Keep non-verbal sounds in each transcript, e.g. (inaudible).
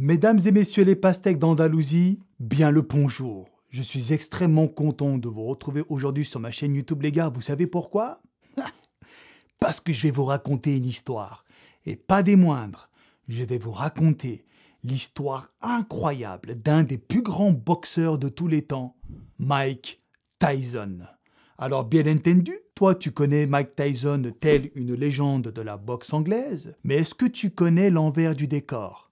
Mesdames et messieurs les pastèques d'Andalousie, bien le bonjour. Je suis extrêmement content de vous retrouver aujourd'hui sur ma chaîne YouTube les gars, vous savez pourquoi (laughs) Parce que je vais vous raconter une histoire, et pas des moindres. Je vais vous raconter l'histoire incroyable d'un des plus grands boxeurs de tous les temps, Mike Tyson. Alors bien entendu, toi tu connais Mike Tyson telle une légende de la boxe anglaise, mais est-ce que tu connais l'envers du décor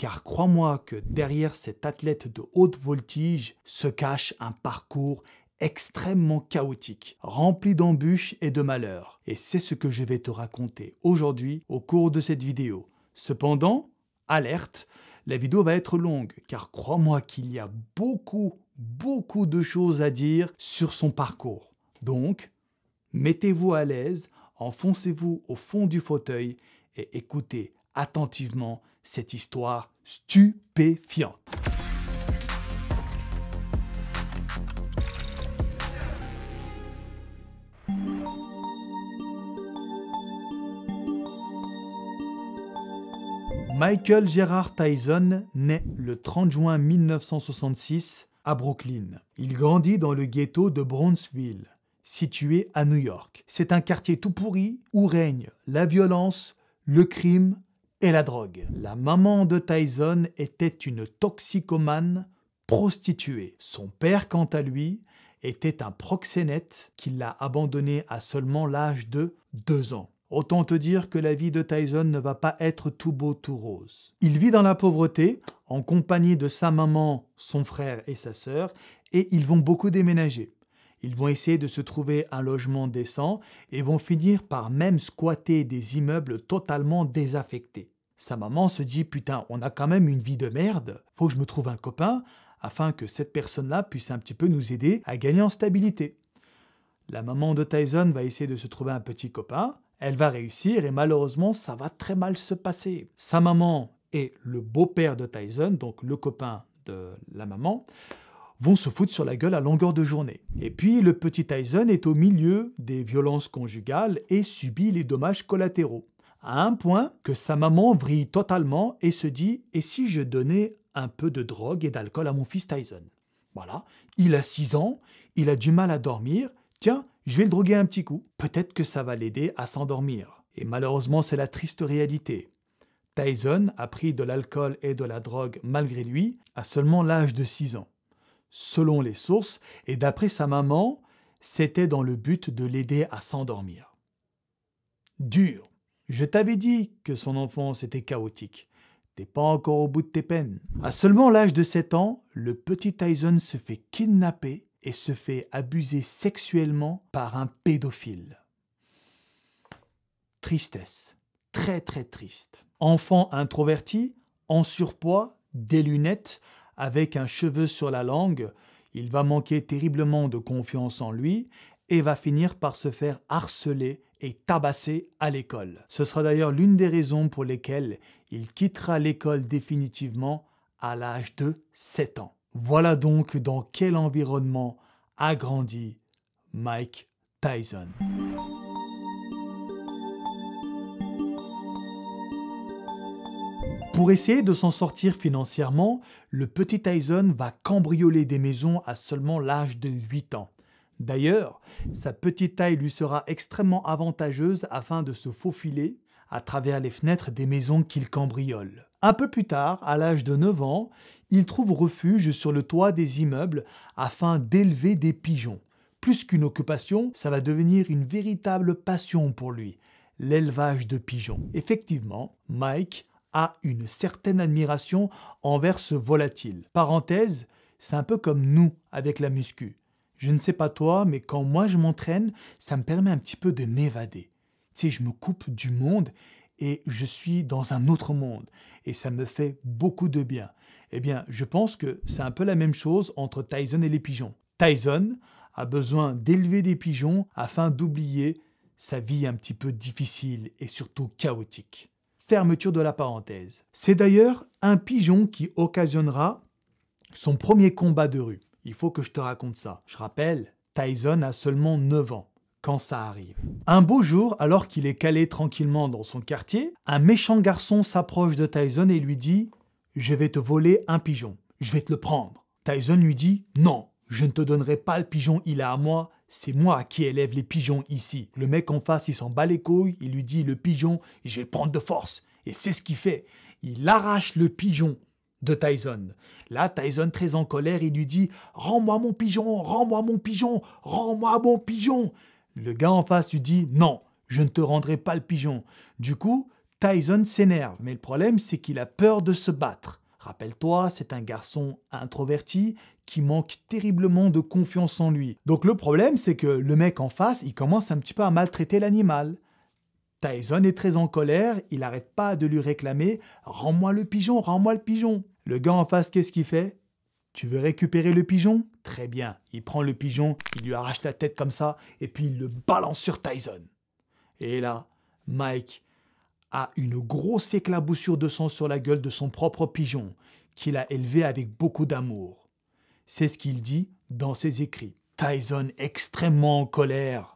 car crois-moi que derrière cet athlète de haute voltige se cache un parcours extrêmement chaotique, rempli d'embûches et de malheurs. Et c'est ce que je vais te raconter aujourd'hui au cours de cette vidéo. Cependant, alerte, la vidéo va être longue, car crois-moi qu'il y a beaucoup, beaucoup de choses à dire sur son parcours. Donc, mettez-vous à l'aise, enfoncez-vous au fond du fauteuil et écoutez attentivement cette histoire stupéfiante. Michael Gerard Tyson naît le 30 juin 1966 à Brooklyn. Il grandit dans le ghetto de Brownsville, situé à New York. C'est un quartier tout pourri où règne la violence, le crime, et la drogue. La maman de Tyson était une toxicomane prostituée. Son père, quant à lui, était un proxénète qui l'a abandonné à seulement l'âge de 2 ans. Autant te dire que la vie de Tyson ne va pas être tout beau, tout rose. Il vit dans la pauvreté, en compagnie de sa maman, son frère et sa sœur, et ils vont beaucoup déménager. Ils vont essayer de se trouver un logement décent et vont finir par même squatter des immeubles totalement désaffectés. Sa maman se dit putain, on a quand même une vie de merde, faut que je me trouve un copain afin que cette personne-là puisse un petit peu nous aider à gagner en stabilité. La maman de Tyson va essayer de se trouver un petit copain, elle va réussir et malheureusement ça va très mal se passer. Sa maman et le beau-père de Tyson, donc le copain de la maman, vont se foutre sur la gueule à longueur de journée. Et puis, le petit Tyson est au milieu des violences conjugales et subit les dommages collatéraux. À un point que sa maman vrille totalement et se dit Et si je donnais un peu de drogue et d'alcool à mon fils Tyson Voilà, il a 6 ans, il a du mal à dormir, tiens, je vais le droguer un petit coup, peut-être que ça va l'aider à s'endormir. Et malheureusement, c'est la triste réalité. Tyson a pris de l'alcool et de la drogue malgré lui à seulement l'âge de 6 ans selon les sources, et d'après sa maman, c'était dans le but de l'aider à s'endormir. Dur. Je t'avais dit que son enfance était chaotique. T'es pas encore au bout de tes peines. À seulement l'âge de 7 ans, le petit Tyson se fait kidnapper et se fait abuser sexuellement par un pédophile. Tristesse. Très très triste. Enfant introverti, en surpoids, des lunettes, avec un cheveu sur la langue, il va manquer terriblement de confiance en lui et va finir par se faire harceler et tabasser à l'école. Ce sera d'ailleurs l'une des raisons pour lesquelles il quittera l'école définitivement à l'âge de 7 ans. Voilà donc dans quel environnement a grandi Mike Tyson. Pour essayer de s'en sortir financièrement, le petit Tyson va cambrioler des maisons à seulement l'âge de 8 ans. D'ailleurs, sa petite taille lui sera extrêmement avantageuse afin de se faufiler à travers les fenêtres des maisons qu'il cambriole. Un peu plus tard, à l'âge de 9 ans, il trouve refuge sur le toit des immeubles afin d'élever des pigeons. Plus qu'une occupation, ça va devenir une véritable passion pour lui, l'élevage de pigeons. Effectivement, Mike a une certaine admiration envers ce volatile. Parenthèse, c'est un peu comme nous avec la muscu. Je ne sais pas toi, mais quand moi je m'entraîne, ça me permet un petit peu de m'évader. Tu sais, je me coupe du monde et je suis dans un autre monde. Et ça me fait beaucoup de bien. Eh bien, je pense que c'est un peu la même chose entre Tyson et les pigeons. Tyson a besoin d'élever des pigeons afin d'oublier sa vie un petit peu difficile et surtout chaotique. Fermeture de la parenthèse. C'est d'ailleurs un pigeon qui occasionnera son premier combat de rue. Il faut que je te raconte ça. Je rappelle, Tyson a seulement 9 ans quand ça arrive. Un beau jour, alors qu'il est calé tranquillement dans son quartier, un méchant garçon s'approche de Tyson et lui dit ⁇ Je vais te voler un pigeon, je vais te le prendre ⁇ Tyson lui dit ⁇ Non, je ne te donnerai pas le pigeon, il est à moi, c'est moi qui élève les pigeons ici. Le mec en face, il s'en bat les couilles, il lui dit le pigeon, je vais le prendre de force. Et c'est ce qu'il fait. Il arrache le pigeon de Tyson. Là, Tyson, très en colère, il lui dit Rends-moi mon pigeon, rends-moi mon pigeon, rends-moi mon pigeon. Le gars en face lui dit Non, je ne te rendrai pas le pigeon. Du coup, Tyson s'énerve, mais le problème, c'est qu'il a peur de se battre. Rappelle-toi, c'est un garçon introverti qui manque terriblement de confiance en lui. Donc le problème, c'est que le mec en face, il commence un petit peu à maltraiter l'animal. Tyson est très en colère, il n'arrête pas de lui réclamer Rends-moi le pigeon, rends-moi le pigeon. Le gars en face, qu'est-ce qu'il fait Tu veux récupérer le pigeon Très bien. Il prend le pigeon, il lui arrache la tête comme ça, et puis il le balance sur Tyson. Et là, Mike a une grosse éclaboussure de sang sur la gueule de son propre pigeon, qu'il a élevé avec beaucoup d'amour. C'est ce qu'il dit dans ses écrits. Tyson extrêmement en colère.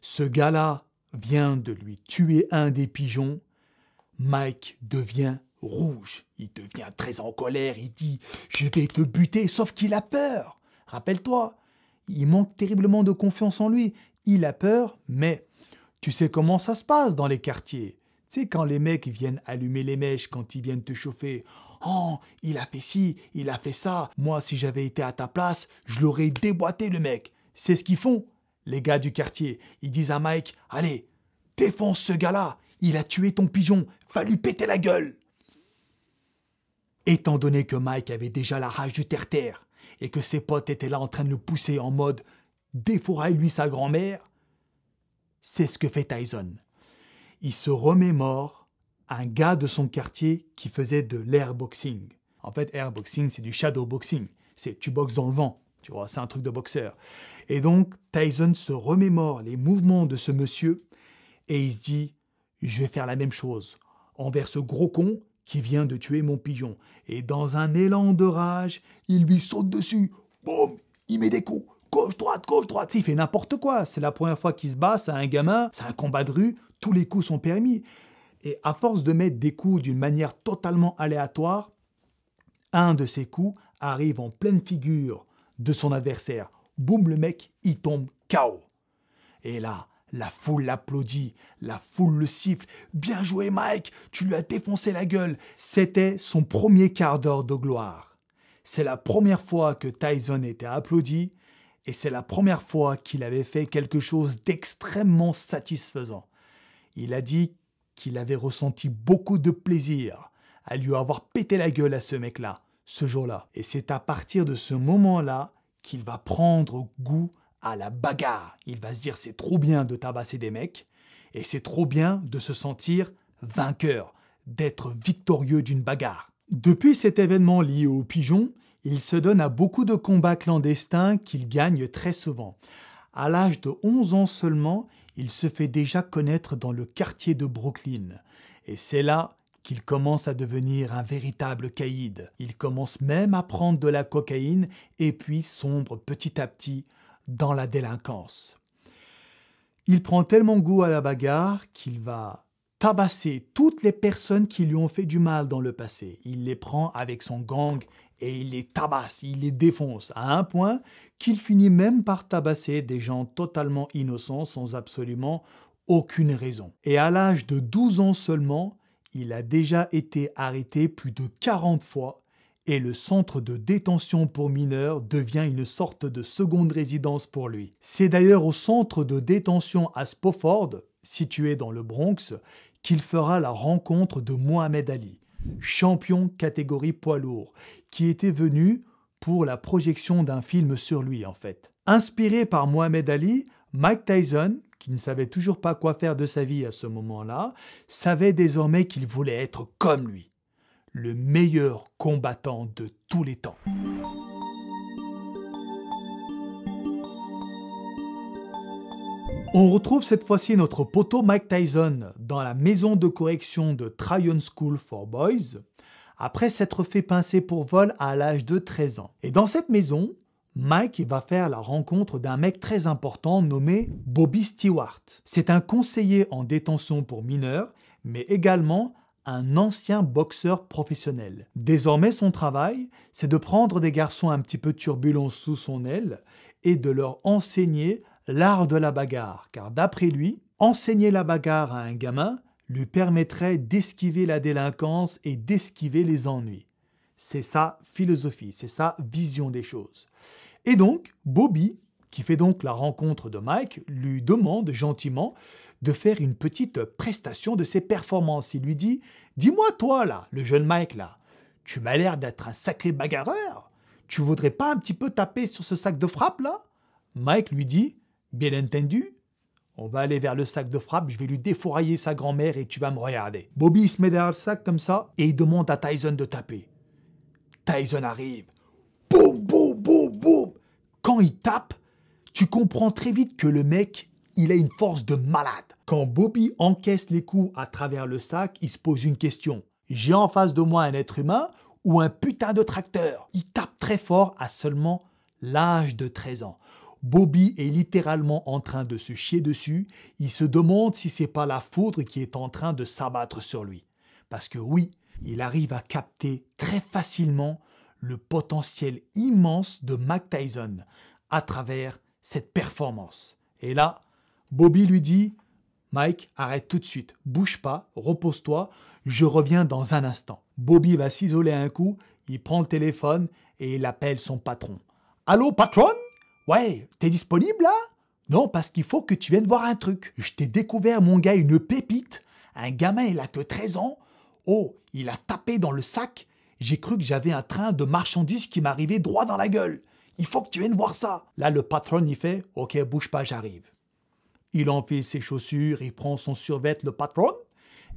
Ce gars-là vient de lui tuer un des pigeons. Mike devient rouge. Il devient très en colère. Il dit Je vais te buter, sauf qu'il a peur. Rappelle-toi, il manque terriblement de confiance en lui. Il a peur, mais tu sais comment ça se passe dans les quartiers. Tu sais, quand les mecs viennent allumer les mèches, quand ils viennent te chauffer, Oh, il a fait ci, il a fait ça. Moi, si j'avais été à ta place, je l'aurais déboîté, le mec. C'est ce qu'ils font, les gars du quartier. Ils disent à Mike Allez, défonce ce gars-là. Il a tué ton pigeon. Va lui péter la gueule. Étant donné que Mike avait déjà la rage du terre-terre et que ses potes étaient là en train de le pousser en mode défouraille-lui sa grand-mère, c'est ce que fait Tyson. Il se mort un gars de son quartier qui faisait de l'airboxing. En fait, airboxing, c'est du shadowboxing. C'est tu boxes dans le vent, tu vois, c'est un truc de boxeur. Et donc, Tyson se remémore les mouvements de ce monsieur et il se dit, je vais faire la même chose envers ce gros con qui vient de tuer mon pigeon. Et dans un élan de rage, il lui saute dessus. Boum Il met des coups gauche, droite, gauche, droite. Il fait n'importe quoi. C'est la première fois qu'il se bat, c'est un gamin, c'est un combat de rue, tous les coups sont permis. Et à force de mettre des coups d'une manière totalement aléatoire, un de ces coups arrive en pleine figure de son adversaire. Boum, le mec, il tombe KO. Et là, la foule l'applaudit, la foule le siffle. Bien joué Mike, tu lui as défoncé la gueule. C'était son premier quart d'heure de gloire. C'est la première fois que Tyson était applaudi et c'est la première fois qu'il avait fait quelque chose d'extrêmement satisfaisant. Il a dit qu'il avait ressenti beaucoup de plaisir à lui avoir pété la gueule à ce mec-là, ce jour-là. Et c'est à partir de ce moment-là qu'il va prendre goût à la bagarre. Il va se dire c'est trop bien de tabasser des mecs et c'est trop bien de se sentir vainqueur, d'être victorieux d'une bagarre. Depuis cet événement lié aux pigeons, il se donne à beaucoup de combats clandestins qu'il gagne très souvent. À l'âge de 11 ans seulement, il se fait déjà connaître dans le quartier de Brooklyn. Et c'est là qu'il commence à devenir un véritable caïd. Il commence même à prendre de la cocaïne et puis sombre petit à petit dans la délinquance. Il prend tellement goût à la bagarre qu'il va tabasser toutes les personnes qui lui ont fait du mal dans le passé. Il les prend avec son gang et il les tabasse, il les défonce à un point qu'il finit même par tabasser des gens totalement innocents sans absolument aucune raison. Et à l'âge de 12 ans seulement, il a déjà été arrêté plus de 40 fois et le centre de détention pour mineurs devient une sorte de seconde résidence pour lui. C'est d'ailleurs au centre de détention à Spofford, situé dans le Bronx, qu'il fera la rencontre de Mohamed Ali, champion catégorie poids lourd, qui était venu pour la projection d'un film sur lui en fait. Inspiré par Mohamed Ali, Mike Tyson, qui ne savait toujours pas quoi faire de sa vie à ce moment-là, savait désormais qu'il voulait être comme lui, le meilleur combattant de tous les temps. On retrouve cette fois-ci notre poteau Mike Tyson dans la maison de correction de Tryon School for Boys, après s'être fait pincer pour vol à l'âge de 13 ans. Et dans cette maison, Mike va faire la rencontre d'un mec très important nommé Bobby Stewart. C'est un conseiller en détention pour mineurs, mais également un ancien boxeur professionnel. Désormais, son travail, c'est de prendre des garçons un petit peu turbulents sous son aile et de leur enseigner l'art de la bagarre, car d'après lui, enseigner la bagarre à un gamin lui permettrait d'esquiver la délinquance et d'esquiver les ennuis. C'est sa philosophie, c'est sa vision des choses. Et donc, Bobby, qui fait donc la rencontre de Mike, lui demande gentiment de faire une petite prestation de ses performances. Il lui dit Dis-moi, toi, là, le jeune Mike, là, tu m'as l'air d'être un sacré bagarreur. Tu voudrais pas un petit peu taper sur ce sac de frappe, là Mike lui dit Bien entendu, on va aller vers le sac de frappe, je vais lui défourailler sa grand-mère et tu vas me regarder. Bobby se met derrière le sac comme ça et il demande à Tyson de taper. Tyson arrive. Boum, boum, boum, boum. Quand il tape, tu comprends très vite que le mec, il a une force de malade. Quand Bobby encaisse les coups à travers le sac, il se pose une question. J'ai en face de moi un être humain ou un putain de tracteur Il tape très fort à seulement l'âge de 13 ans. Bobby est littéralement en train de se chier dessus. Il se demande si c'est pas la foudre qui est en train de s'abattre sur lui. Parce que oui, il arrive à capter très facilement le potentiel immense de Mike Tyson à travers cette performance. Et là, Bobby lui dit Mike, arrête tout de suite, bouge pas, repose-toi, je reviens dans un instant. Bobby va s'isoler un coup, il prend le téléphone et il appelle son patron. Allô, patron Ouais, t'es disponible là Non, parce qu'il faut que tu viennes voir un truc. Je t'ai découvert, mon gars, une pépite. Un gamin, il a que 13 ans. Oh, il a tapé dans le sac. J'ai cru que j'avais un train de marchandises qui m'arrivait droit dans la gueule. Il faut que tu viennes voir ça. Là, le patron, il fait Ok, bouge pas, j'arrive. Il enfile ses chaussures, il prend son survêt, le patron,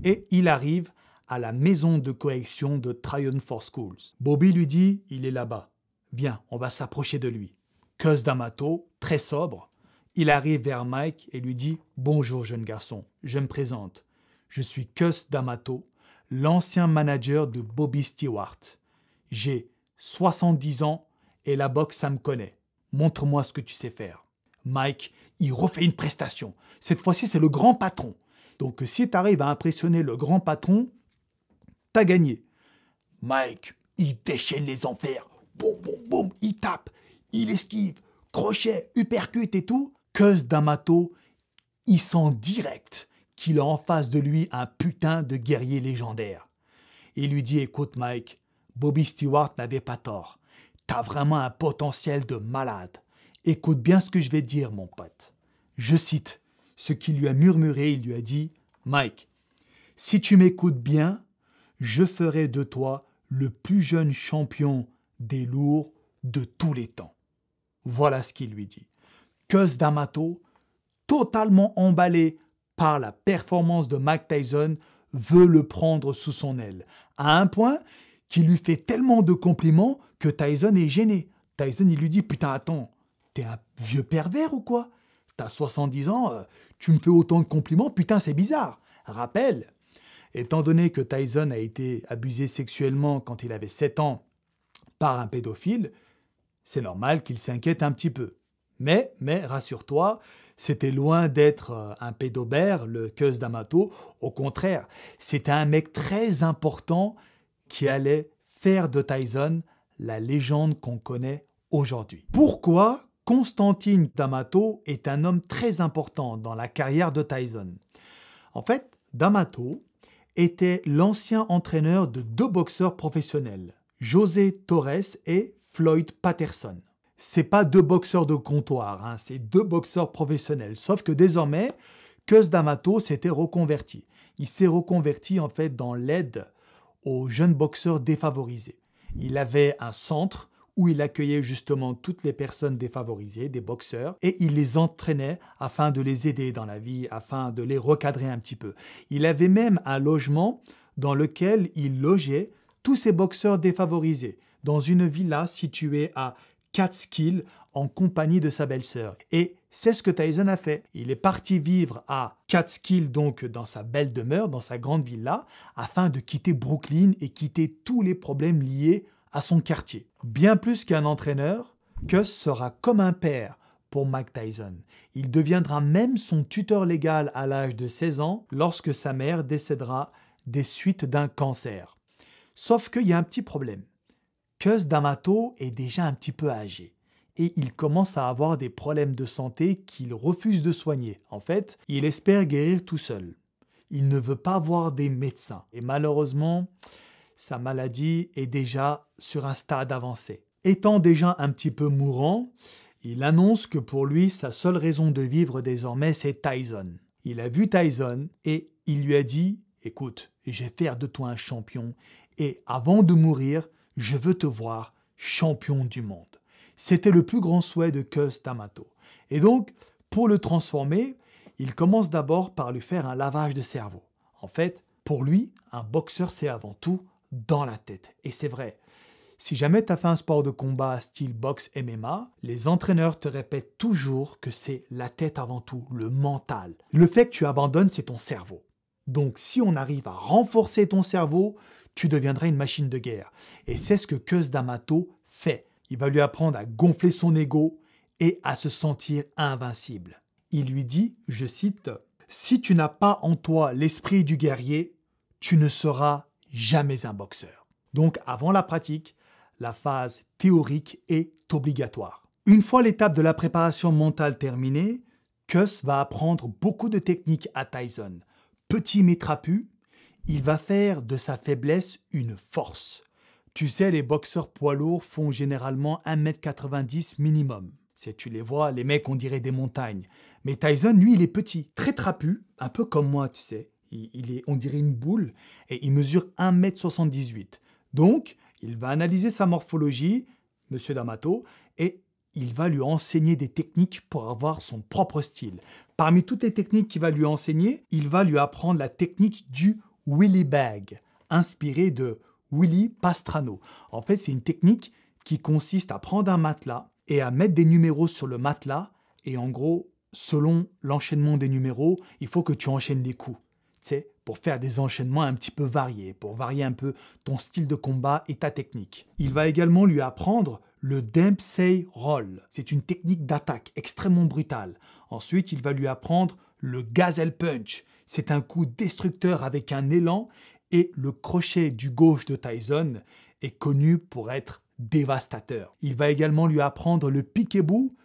et il arrive à la maison de correction de Tryon for Schools. Bobby lui dit Il est là-bas. Viens, on va s'approcher de lui. Cos D'Amato, très sobre, il arrive vers Mike et lui dit Bonjour, jeune garçon, je me présente. Je suis Cus D'Amato, l'ancien manager de Bobby Stewart. J'ai 70 ans et la boxe, ça me connaît. Montre-moi ce que tu sais faire. Mike, il refait une prestation. Cette fois-ci, c'est le grand patron. Donc, si tu arrives à impressionner le grand patron, t'as gagné. Mike, il déchaîne les enfers. Boum, boum, boum, il tape il esquive, crochet, uppercut et tout. Cuz D'Amato, il sent direct qu'il a en face de lui un putain de guerrier légendaire. Il lui dit Écoute, Mike, Bobby Stewart n'avait pas tort. T'as vraiment un potentiel de malade. Écoute bien ce que je vais dire, mon pote. Je cite ce qu'il lui a murmuré il lui a dit Mike, si tu m'écoutes bien, je ferai de toi le plus jeune champion des lourds de tous les temps. Voilà ce qu'il lui dit. Cus D'Amato, totalement emballé par la performance de Mike Tyson, veut le prendre sous son aile, à un point qu'il lui fait tellement de compliments que Tyson est gêné. Tyson, il lui dit Putain, attends, t'es un vieux pervers ou quoi T'as 70 ans, euh, tu me fais autant de compliments, putain, c'est bizarre. Rappel, étant donné que Tyson a été abusé sexuellement quand il avait 7 ans par un pédophile, c'est normal qu'il s'inquiète un petit peu. Mais, mais rassure-toi, c'était loin d'être euh, un pédobert, le Keus d'Amato. Au contraire, c'était un mec très important qui allait faire de Tyson la légende qu'on connaît aujourd'hui. Pourquoi Constantine D'Amato est un homme très important dans la carrière de Tyson En fait, D'Amato était l'ancien entraîneur de deux boxeurs professionnels, José Torres et Floyd Patterson. C'est pas deux boxeurs de comptoir, hein, c'est deux boxeurs professionnels. Sauf que désormais, Cus D'Amato s'était reconverti. Il s'est reconverti en fait dans l'aide aux jeunes boxeurs défavorisés. Il avait un centre où il accueillait justement toutes les personnes défavorisées, des boxeurs, et il les entraînait afin de les aider dans la vie, afin de les recadrer un petit peu. Il avait même un logement dans lequel il logeait tous ces boxeurs défavorisés dans une villa située à Catskill en compagnie de sa belle-sœur. Et c'est ce que Tyson a fait. Il est parti vivre à Catskill, donc dans sa belle demeure, dans sa grande villa, afin de quitter Brooklyn et quitter tous les problèmes liés à son quartier. Bien plus qu'un entraîneur, Cuss sera comme un père pour Mike Tyson. Il deviendra même son tuteur légal à l'âge de 16 ans lorsque sa mère décédera des suites d'un cancer. Sauf qu'il y a un petit problème. Cus D'Amato est déjà un petit peu âgé et il commence à avoir des problèmes de santé qu'il refuse de soigner. En fait, il espère guérir tout seul. Il ne veut pas voir des médecins et malheureusement, sa maladie est déjà sur un stade avancé. Étant déjà un petit peu mourant, il annonce que pour lui, sa seule raison de vivre désormais, c'est Tyson. Il a vu Tyson et il lui a dit Écoute, je vais faire de toi un champion et avant de mourir, je veux te voir champion du monde. C'était le plus grand souhait de Keus Tamato. Et donc, pour le transformer, il commence d'abord par lui faire un lavage de cerveau. En fait, pour lui, un boxeur, c'est avant tout dans la tête. Et c'est vrai. Si jamais tu as fait un sport de combat style boxe MMA, les entraîneurs te répètent toujours que c'est la tête avant tout, le mental. Le fait que tu abandonnes, c'est ton cerveau. Donc si on arrive à renforcer ton cerveau, tu deviendras une machine de guerre. Et c'est ce que Cus D'Amato fait. Il va lui apprendre à gonfler son ego et à se sentir invincible. Il lui dit, je cite, Si tu n'as pas en toi l'esprit du guerrier, tu ne seras jamais un boxeur. Donc avant la pratique, la phase théorique est obligatoire. Une fois l'étape de la préparation mentale terminée, Kuss va apprendre beaucoup de techniques à Tyson. Petit mais trapu, il va faire de sa faiblesse une force. Tu sais, les boxeurs poids lourds font généralement 1m90 minimum. Si tu les vois, les mecs, on dirait des montagnes. Mais Tyson, lui, il est petit, très trapu, un peu comme moi, tu sais. Il, est, on dirait une boule, et il mesure 1m78. Donc, il va analyser sa morphologie, Monsieur D'Amato, et il va lui enseigner des techniques pour avoir son propre style. Parmi toutes les techniques qu'il va lui enseigner, il va lui apprendre la technique du Willy Bag, inspiré de Willy Pastrano. En fait, c'est une technique qui consiste à prendre un matelas et à mettre des numéros sur le matelas. Et en gros, selon l'enchaînement des numéros, il faut que tu enchaînes les coups. Tu sais, pour faire des enchaînements un petit peu variés, pour varier un peu ton style de combat et ta technique. Il va également lui apprendre le Dempsey Roll. C'est une technique d'attaque extrêmement brutale. Ensuite, il va lui apprendre le Gazelle Punch. C'est un coup destructeur avec un élan et le crochet du gauche de Tyson est connu pour être dévastateur. Il va également lui apprendre le piquet-bout,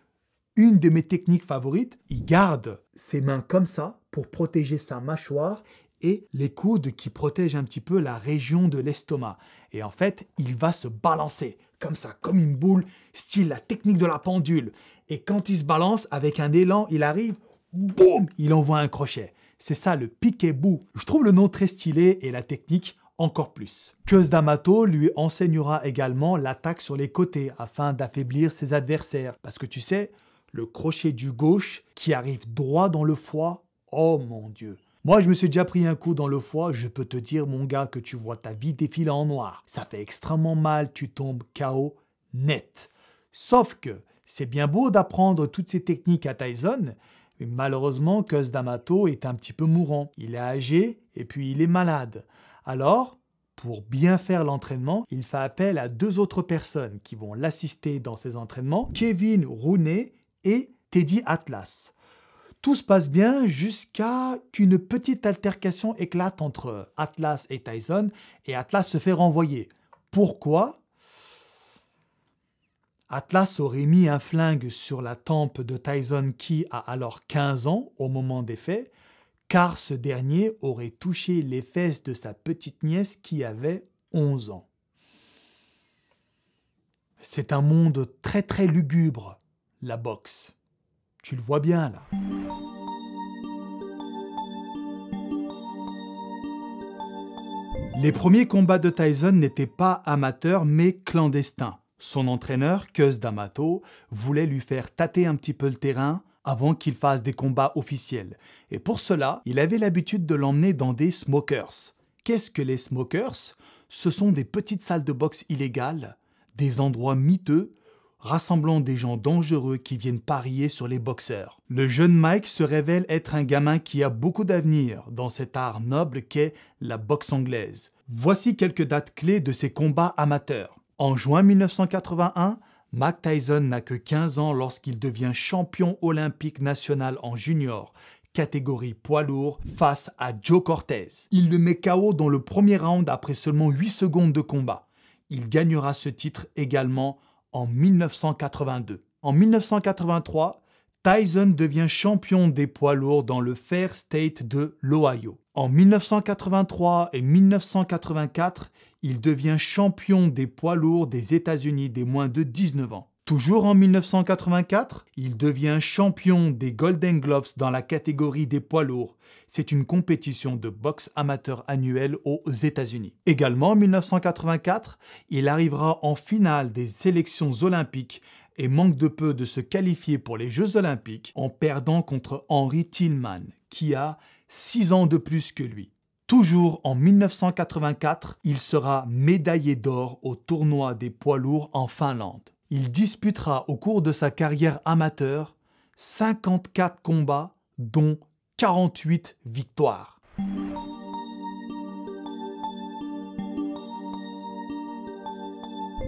une de mes techniques favorites. Il garde ses mains comme ça pour protéger sa mâchoire et les coudes qui protègent un petit peu la région de l'estomac. Et en fait, il va se balancer comme ça, comme une boule, style la technique de la pendule. Et quand il se balance avec un élan, il arrive, boum, il envoie un crochet. C'est ça le piquet-bout. Je trouve le nom très stylé et la technique encore plus. Keus D'Amato lui enseignera également l'attaque sur les côtés afin d'affaiblir ses adversaires. Parce que tu sais, le crochet du gauche qui arrive droit dans le foie, oh mon dieu. Moi, je me suis déjà pris un coup dans le foie, je peux te dire, mon gars, que tu vois ta vie défiler en noir. Ça fait extrêmement mal, tu tombes KO net. Sauf que c'est bien beau d'apprendre toutes ces techniques à Tyson, malheureusement, Cus D'Amato est un petit peu mourant. Il est âgé et puis il est malade. Alors, pour bien faire l'entraînement, il fait appel à deux autres personnes qui vont l'assister dans ses entraînements, Kevin Rooney et Teddy Atlas. Tout se passe bien jusqu'à qu'une petite altercation éclate entre Atlas et Tyson et Atlas se fait renvoyer. Pourquoi Atlas aurait mis un flingue sur la tempe de Tyson qui a alors 15 ans au moment des faits, car ce dernier aurait touché les fesses de sa petite nièce qui avait 11 ans. C'est un monde très très lugubre, la boxe. Tu le vois bien là. Les premiers combats de Tyson n'étaient pas amateurs mais clandestins. Son entraîneur, Keus D'Amato, voulait lui faire tâter un petit peu le terrain avant qu'il fasse des combats officiels. Et pour cela, il avait l'habitude de l'emmener dans des smokers. Qu'est-ce que les smokers Ce sont des petites salles de boxe illégales, des endroits miteux, rassemblant des gens dangereux qui viennent parier sur les boxeurs. Le jeune Mike se révèle être un gamin qui a beaucoup d'avenir dans cet art noble qu'est la boxe anglaise. Voici quelques dates clés de ses combats amateurs. En juin 1981, Mac Tyson n'a que 15 ans lorsqu'il devient champion olympique national en junior, catégorie poids lourd, face à Joe Cortez. Il le met KO dans le premier round après seulement 8 secondes de combat. Il gagnera ce titre également en 1982. En 1983, Tyson devient champion des poids lourds dans le Fair State de l'Ohio. En 1983 et 1984, il devient champion des poids lourds des États-Unis des moins de 19 ans. Toujours en 1984, il devient champion des Golden Gloves dans la catégorie des poids lourds. C'est une compétition de boxe amateur annuelle aux États-Unis. Également en 1984, il arrivera en finale des sélections olympiques et manque de peu de se qualifier pour les Jeux olympiques en perdant contre Henry Tillman, qui a six ans de plus que lui. Toujours en 1984, il sera médaillé d'or au tournoi des poids lourds en Finlande. Il disputera au cours de sa carrière amateur 54 combats, dont 48 victoires.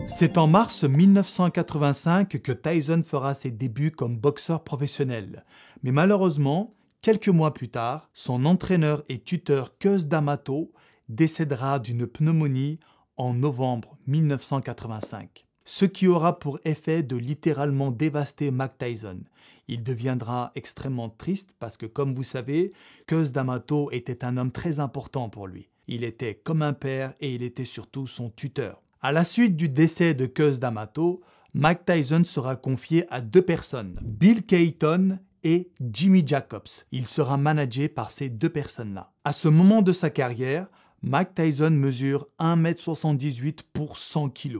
C'est en mars 1985 que Tyson fera ses débuts comme boxeur professionnel. Mais malheureusement, Quelques mois plus tard, son entraîneur et tuteur Keus D'Amato décédera d'une pneumonie en novembre 1985, ce qui aura pour effet de littéralement dévaster Mac Tyson. Il deviendra extrêmement triste parce que, comme vous savez, Keus D'Amato était un homme très important pour lui. Il était comme un père et il était surtout son tuteur. À la suite du décès de Keus D'Amato, Mac Tyson sera confié à deux personnes, Bill Caton et Jimmy Jacobs. Il sera managé par ces deux personnes-là. À ce moment de sa carrière, Mike Tyson mesure 1m78 pour 100 kg.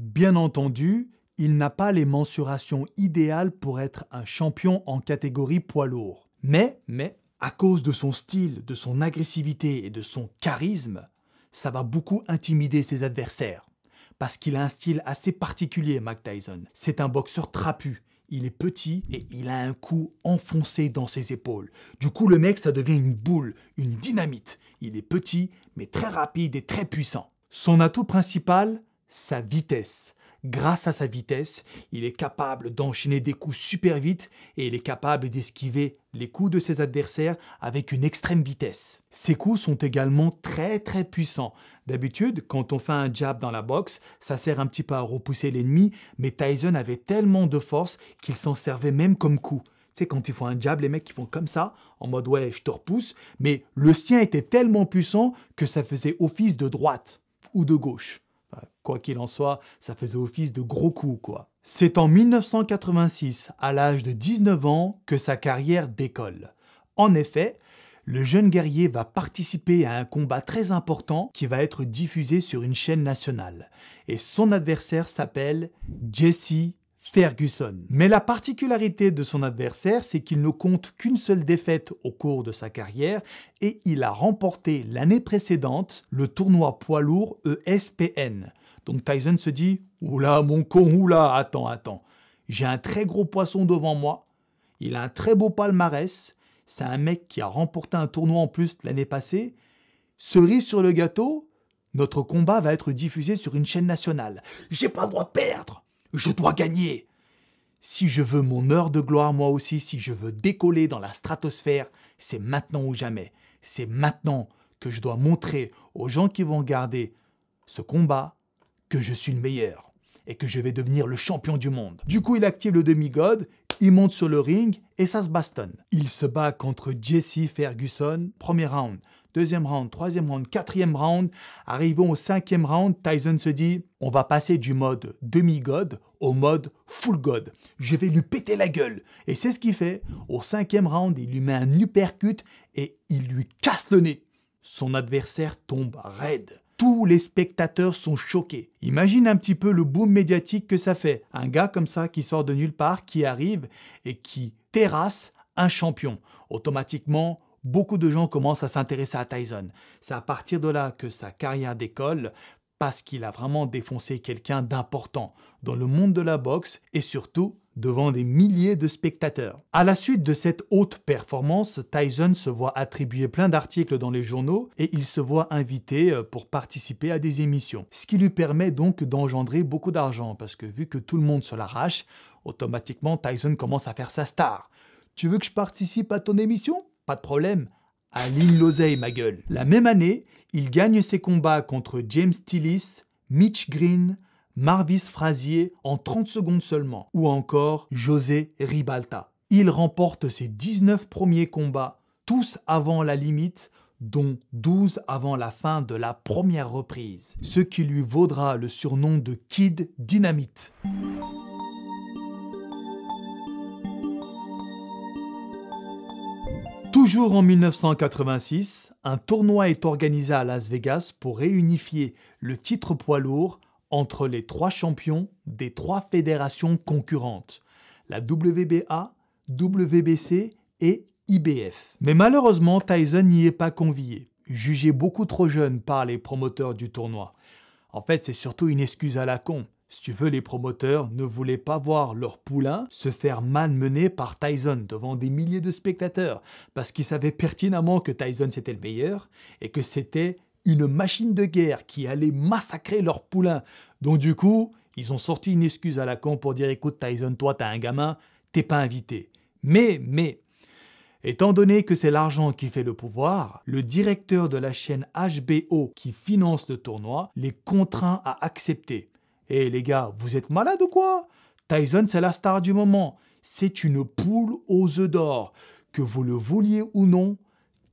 Bien entendu, il n'a pas les mensurations idéales pour être un champion en catégorie poids lourd. Mais, mais, à cause de son style, de son agressivité et de son charisme, ça va beaucoup intimider ses adversaires. Parce qu'il a un style assez particulier, Mike Tyson. C'est un boxeur trapu, il est petit et il a un coup enfoncé dans ses épaules. Du coup, le mec, ça devient une boule, une dynamite. Il est petit, mais très rapide et très puissant. Son atout principal, sa vitesse. Grâce à sa vitesse, il est capable d'enchaîner des coups super vite et il est capable d'esquiver les coups de ses adversaires avec une extrême vitesse. Ses coups sont également très très puissants, D'habitude, quand on fait un jab dans la boxe, ça sert un petit peu à repousser l'ennemi, mais Tyson avait tellement de force qu'il s'en servait même comme coup. Tu sais, quand ils font un jab, les mecs ils font comme ça, en mode ouais, je te repousse, mais le sien était tellement puissant que ça faisait office de droite ou de gauche. Quoi qu'il en soit, ça faisait office de gros coup, quoi. C'est en 1986, à l'âge de 19 ans, que sa carrière décolle. En effet, le jeune guerrier va participer à un combat très important qui va être diffusé sur une chaîne nationale. Et son adversaire s'appelle Jesse Ferguson. Mais la particularité de son adversaire, c'est qu'il ne compte qu'une seule défaite au cours de sa carrière et il a remporté l'année précédente le tournoi poids lourd ESPN. Donc Tyson se dit Oula, mon con, oula, attends, attends. J'ai un très gros poisson devant moi, il a un très beau palmarès, c'est un mec qui a remporté un tournoi en plus l'année passée. Cerise sur le gâteau, notre combat va être diffusé sur une chaîne nationale. J'ai pas le droit de perdre, je dois gagner. Si je veux mon heure de gloire moi aussi, si je veux décoller dans la stratosphère, c'est maintenant ou jamais. C'est maintenant que je dois montrer aux gens qui vont regarder ce combat que je suis le meilleur et que je vais devenir le champion du monde. Du coup, il active le demi-god, il monte sur le ring et ça se bastonne. Il se bat contre Jesse Ferguson, premier round, deuxième round, troisième round, quatrième round. Arrivons au cinquième round, Tyson se dit on va passer du mode demi-god au mode full god. Je vais lui péter la gueule. Et c'est ce qu'il fait. Au cinquième round, il lui met un uppercut et il lui casse le nez. Son adversaire tombe raide tous les spectateurs sont choqués. Imagine un petit peu le boom médiatique que ça fait. Un gars comme ça qui sort de nulle part, qui arrive et qui terrasse un champion. Automatiquement, beaucoup de gens commencent à s'intéresser à Tyson. C'est à partir de là que sa carrière décolle parce qu'il a vraiment défoncé quelqu'un d'important dans le monde de la boxe et surtout devant des milliers de spectateurs. À la suite de cette haute performance, Tyson se voit attribuer plein d'articles dans les journaux et il se voit invité euh, pour participer à des émissions. Ce qui lui permet donc d'engendrer beaucoup d'argent parce que vu que tout le monde se l'arrache, automatiquement Tyson commence à faire sa star. Tu veux que je participe à ton émission Pas de problème. Aline l'oseille, ma gueule. La même année, il gagne ses combats contre James Tillis, Mitch Green, Marvis Frazier en 30 secondes seulement, ou encore José Ribalta. Il remporte ses 19 premiers combats, tous avant la limite, dont 12 avant la fin de la première reprise, ce qui lui vaudra le surnom de Kid Dynamite. Toujours en 1986, un tournoi est organisé à Las Vegas pour réunifier le titre poids lourd entre les trois champions des trois fédérations concurrentes, la WBA, WBC et IBF. Mais malheureusement, Tyson n'y est pas convié, jugé beaucoup trop jeune par les promoteurs du tournoi. En fait, c'est surtout une excuse à la con. Si tu veux, les promoteurs ne voulaient pas voir leur poulain se faire malmener par Tyson devant des milliers de spectateurs, parce qu'ils savaient pertinemment que Tyson c'était le meilleur et que c'était une machine de guerre qui allait massacrer leurs poulains. Donc du coup, ils ont sorti une excuse à la con pour dire écoute Tyson, toi t'as un gamin, t'es pas invité. Mais, mais, étant donné que c'est l'argent qui fait le pouvoir, le directeur de la chaîne HBO qui finance le tournoi les contraint à accepter. Eh les gars, vous êtes malades ou quoi Tyson, c'est la star du moment. C'est une poule aux œufs d'or. Que vous le vouliez ou non,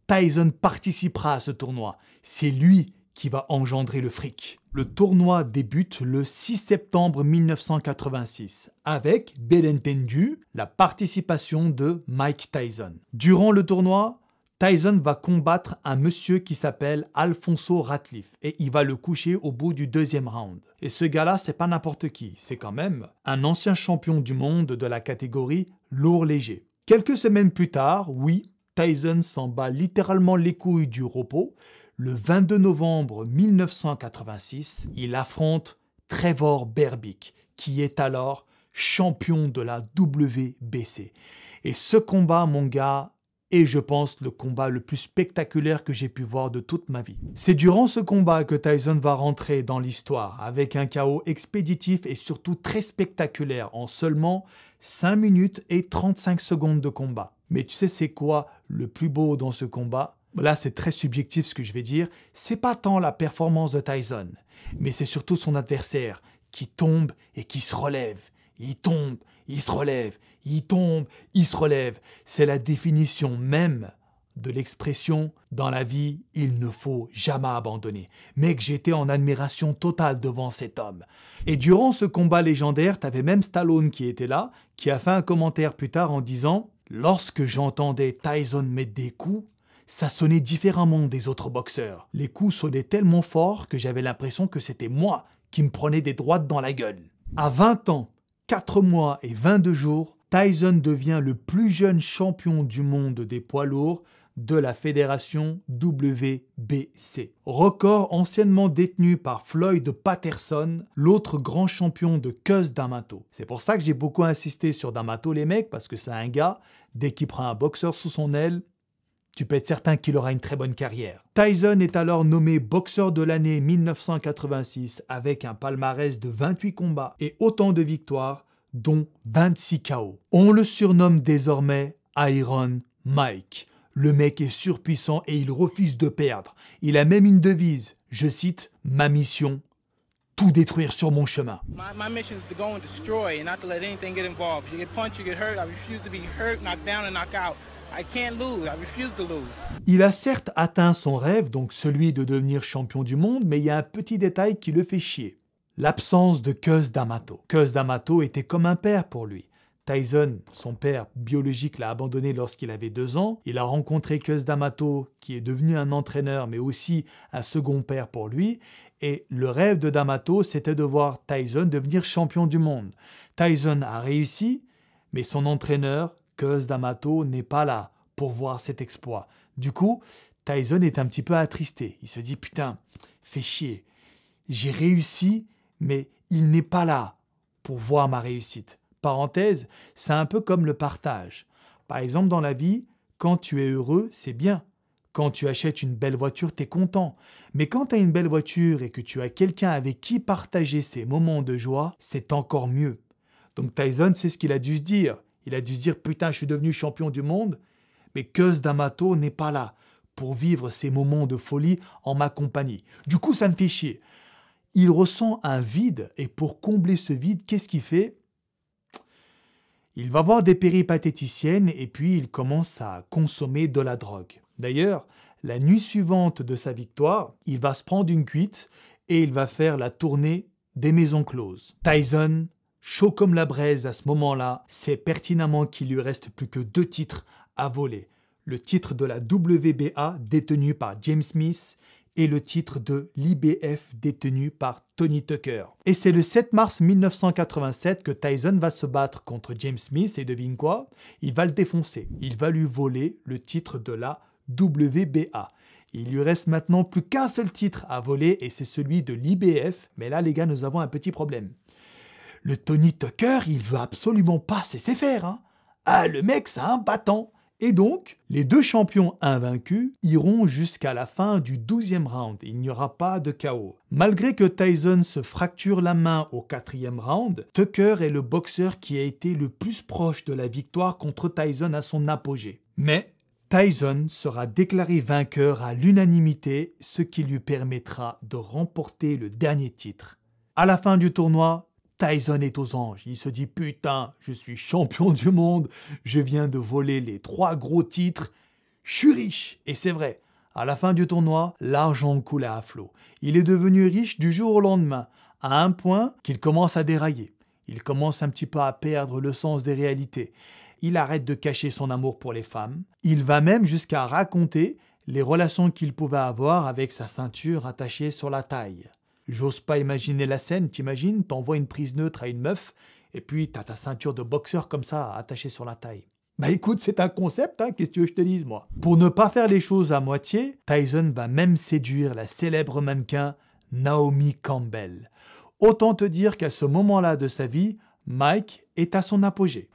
Tyson participera à ce tournoi c'est lui qui va engendrer le fric. Le tournoi débute le 6 septembre 1986 avec, bien entendu, la participation de Mike Tyson. Durant le tournoi, Tyson va combattre un monsieur qui s'appelle Alfonso Ratliff et il va le coucher au bout du deuxième round. Et ce gars-là, c'est pas n'importe qui, c'est quand même un ancien champion du monde de la catégorie lourd léger. Quelques semaines plus tard, oui, Tyson s'en bat littéralement les couilles du repos le 22 novembre 1986, il affronte Trevor Berbick, qui est alors champion de la WBC. Et ce combat, mon gars, est, je pense, le combat le plus spectaculaire que j'ai pu voir de toute ma vie. C'est durant ce combat que Tyson va rentrer dans l'histoire, avec un chaos expéditif et surtout très spectaculaire, en seulement 5 minutes et 35 secondes de combat. Mais tu sais c'est quoi le plus beau dans ce combat là c'est très subjectif ce que je vais dire, c'est pas tant la performance de Tyson, mais c'est surtout son adversaire qui tombe et qui se relève. Il tombe, il se relève, il tombe, il se relève. C'est la définition même de l'expression dans la vie, il ne faut jamais abandonner. Mec, j'étais en admiration totale devant cet homme. Et durant ce combat légendaire, tu avais même Stallone qui était là, qui a fait un commentaire plus tard en disant Lorsque j'entendais Tyson mettre des coups, ça sonnait différemment des autres boxeurs. Les coups sonnaient tellement fort que j'avais l'impression que c'était moi qui me prenais des droites dans la gueule. À 20 ans, 4 mois et 22 jours, Tyson devient le plus jeune champion du monde des poids lourds de la fédération WBC. Record anciennement détenu par Floyd Patterson, l'autre grand champion de Cus D'Amato. C'est pour ça que j'ai beaucoup insisté sur D'Amato les mecs, parce que c'est un gars, dès qu'il prend un boxeur sous son aile, tu peux être certain qu'il aura une très bonne carrière. Tyson est alors nommé boxeur de l'année 1986 avec un palmarès de 28 combats et autant de victoires, dont 26 KO. On le surnomme désormais Iron Mike. Le mec est surpuissant et il refuse de perdre. Il a même une devise, je cite, Ma mission, tout détruire sur mon chemin. Il a certes atteint son rêve, donc celui de devenir champion du monde, mais il y a un petit détail qui le fait chier. L'absence de Cus D'Amato. Cus D'Amato était comme un père pour lui. Tyson, son père biologique, l'a abandonné lorsqu'il avait deux ans. Il a rencontré Cus D'Amato, qui est devenu un entraîneur, mais aussi un second père pour lui. Et le rêve de D'Amato, c'était de voir Tyson devenir champion du monde. Tyson a réussi, mais son entraîneur D'Amato n'est pas là pour voir cet exploit. Du coup, Tyson est un petit peu attristé. Il se dit Putain, fais chier. J'ai réussi, mais il n'est pas là pour voir ma réussite. Parenthèse, c'est un peu comme le partage. Par exemple, dans la vie, quand tu es heureux, c'est bien. Quand tu achètes une belle voiture, t'es content. Mais quand tu as une belle voiture et que tu as quelqu'un avec qui partager ces moments de joie, c'est encore mieux. Donc Tyson, c'est ce qu'il a dû se dire. Il a dû se dire Putain, je suis devenu champion du monde. Mais Keus D'Amato n'est pas là pour vivre ces moments de folie en ma compagnie. Du coup, ça me fait chier. Il ressent un vide et pour combler ce vide, qu'est-ce qu'il fait Il va voir des péripatéticiennes et puis il commence à consommer de la drogue. D'ailleurs, la nuit suivante de sa victoire, il va se prendre une cuite et il va faire la tournée des maisons closes. Tyson, Chaud comme la braise à ce moment-là, c'est pertinemment qu'il lui reste plus que deux titres à voler. Le titre de la WBA détenu par James Smith et le titre de l'IBF détenu par Tony Tucker. Et c'est le 7 mars 1987 que Tyson va se battre contre James Smith et devine quoi Il va le défoncer. Il va lui voler le titre de la WBA. Il lui reste maintenant plus qu'un seul titre à voler et c'est celui de l'IBF. Mais là les gars, nous avons un petit problème. Le Tony Tucker, il veut absolument pas cesser faire. Hein. Ah, le mec, c'est un battant. Et donc, les deux champions invaincus iront jusqu'à la fin du 12e round. Il n'y aura pas de chaos. Malgré que Tyson se fracture la main au 4 round, Tucker est le boxeur qui a été le plus proche de la victoire contre Tyson à son apogée. Mais Tyson sera déclaré vainqueur à l'unanimité, ce qui lui permettra de remporter le dernier titre. À la fin du tournoi, Tyson est aux anges. Il se dit Putain, je suis champion du monde, je viens de voler les trois gros titres, je suis riche. Et c'est vrai. À la fin du tournoi, l'argent coule à flot. Il est devenu riche du jour au lendemain, à un point qu'il commence à dérailler. Il commence un petit peu à perdre le sens des réalités. Il arrête de cacher son amour pour les femmes. Il va même jusqu'à raconter les relations qu'il pouvait avoir avec sa ceinture attachée sur la taille. J'ose pas imaginer la scène, t'imagines T'envoies une prise neutre à une meuf, et puis t'as ta ceinture de boxeur comme ça, attachée sur la taille. Bah écoute, c'est un concept, hein, qu'est-ce que tu veux que je te dise, moi Pour ne pas faire les choses à moitié, Tyson va même séduire la célèbre mannequin Naomi Campbell. Autant te dire qu'à ce moment-là de sa vie, Mike est à son apogée.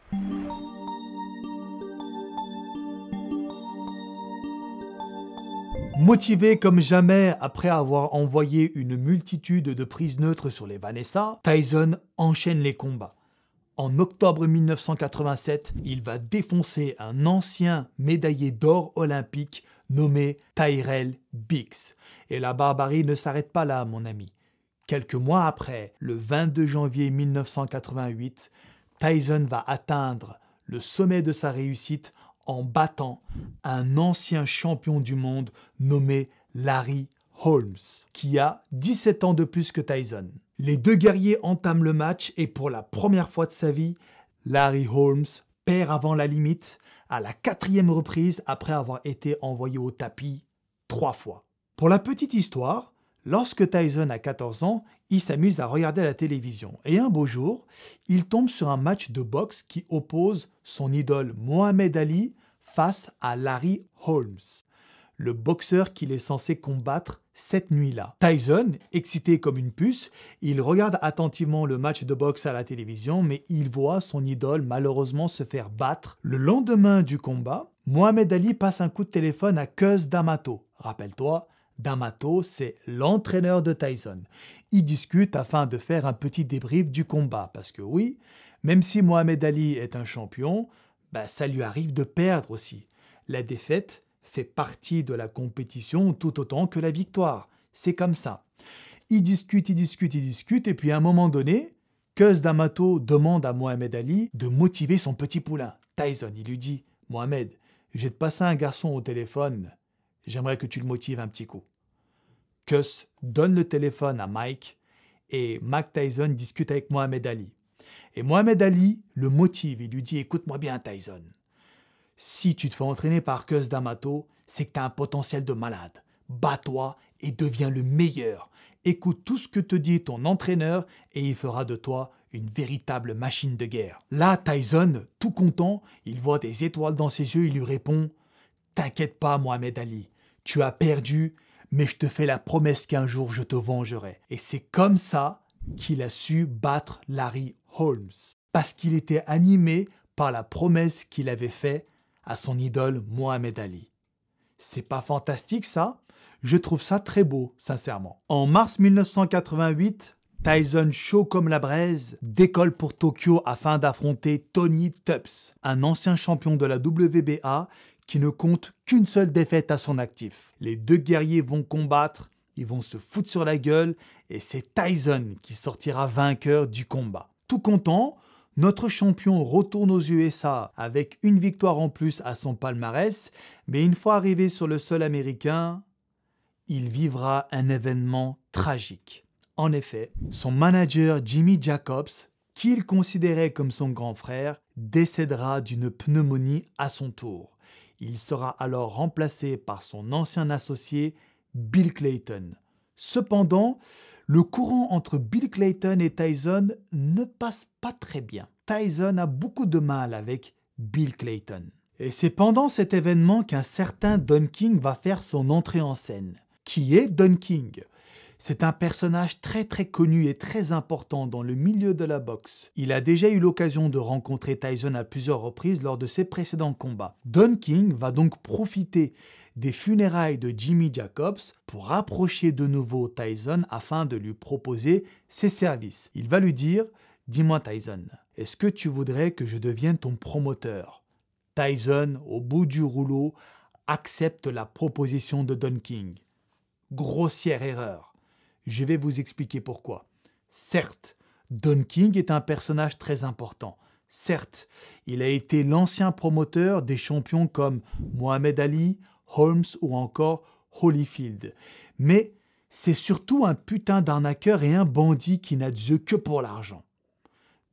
Motivé comme jamais après avoir envoyé une multitude de prises neutres sur les Vanessa, Tyson enchaîne les combats. En octobre 1987, il va défoncer un ancien médaillé d'or olympique nommé Tyrell Bix. Et la barbarie ne s'arrête pas là, mon ami. Quelques mois après, le 22 janvier 1988, Tyson va atteindre le sommet de sa réussite en battant un ancien champion du monde nommé Larry Holmes, qui a 17 ans de plus que Tyson. Les deux guerriers entament le match et pour la première fois de sa vie, Larry Holmes perd avant la limite à la quatrième reprise après avoir été envoyé au tapis trois fois. Pour la petite histoire, lorsque Tyson a 14 ans, il s'amuse à regarder la télévision et un beau jour, il tombe sur un match de boxe qui oppose son idole Mohamed Ali face à Larry Holmes, le boxeur qu'il est censé combattre cette nuit-là. Tyson, excité comme une puce, il regarde attentivement le match de boxe à la télévision, mais il voit son idole malheureusement se faire battre. Le lendemain du combat, Mohamed Ali passe un coup de téléphone à Cuz D'Amato. Rappelle-toi, D'Amato, c'est l'entraîneur de Tyson. Ils discutent afin de faire un petit débrief du combat, parce que oui, même si Mohamed Ali est un champion, bah, ça lui arrive de perdre aussi. La défaite fait partie de la compétition tout autant que la victoire. C'est comme ça. Il discute, il discute, il discute, et puis à un moment donné, Cus D'Amato demande à Mohamed Ali de motiver son petit poulain. Tyson, il lui dit Mohamed, j'ai passé un garçon au téléphone, j'aimerais que tu le motives un petit coup. Cus donne le téléphone à Mike, et Mike Tyson discute avec Mohamed Ali. Et Mohamed Ali le motive il lui dit Écoute-moi bien, Tyson. Si tu te fais entraîner par Cus D'Amato, c'est que tu as un potentiel de malade. Bats-toi et deviens le meilleur. Écoute tout ce que te dit ton entraîneur et il fera de toi une véritable machine de guerre. Là, Tyson, tout content, il voit des étoiles dans ses yeux, il lui répond T'inquiète pas, Mohamed Ali, tu as perdu, mais je te fais la promesse qu'un jour je te vengerai. Et c'est comme ça qu'il a su battre Larry Holmes, parce qu'il était animé par la promesse qu'il avait faite à son idole Mohamed Ali. C'est pas fantastique ça Je trouve ça très beau, sincèrement. En mars 1988, Tyson chaud comme la braise décolle pour Tokyo afin d'affronter Tony Tubbs, un ancien champion de la WBA qui ne compte qu'une seule défaite à son actif. Les deux guerriers vont combattre, ils vont se foutre sur la gueule et c'est Tyson qui sortira vainqueur du combat tout content. Notre champion retourne aux USA avec une victoire en plus à son palmarès, mais une fois arrivé sur le sol américain, il vivra un événement tragique. En effet, son manager Jimmy Jacobs, qu'il considérait comme son grand frère, décédera d'une pneumonie à son tour. Il sera alors remplacé par son ancien associé Bill Clayton. Cependant, le courant entre Bill Clayton et Tyson ne passe pas très bien. Tyson a beaucoup de mal avec Bill Clayton. Et c'est pendant cet événement qu'un certain Don King va faire son entrée en scène. Qui est Don King c'est un personnage très très connu et très important dans le milieu de la boxe. Il a déjà eu l'occasion de rencontrer Tyson à plusieurs reprises lors de ses précédents combats. Don King va donc profiter des funérailles de Jimmy Jacobs pour rapprocher de nouveau Tyson afin de lui proposer ses services. Il va lui dire Dis-moi Tyson, est-ce que tu voudrais que je devienne ton promoteur Tyson, au bout du rouleau, accepte la proposition de Don King. Grossière erreur. Je vais vous expliquer pourquoi. Certes, Don King est un personnage très important. Certes, il a été l'ancien promoteur des champions comme Mohamed Ali, Holmes ou encore Holyfield. Mais c'est surtout un putain d'arnaqueur et un bandit qui n'a Dieu que pour l'argent.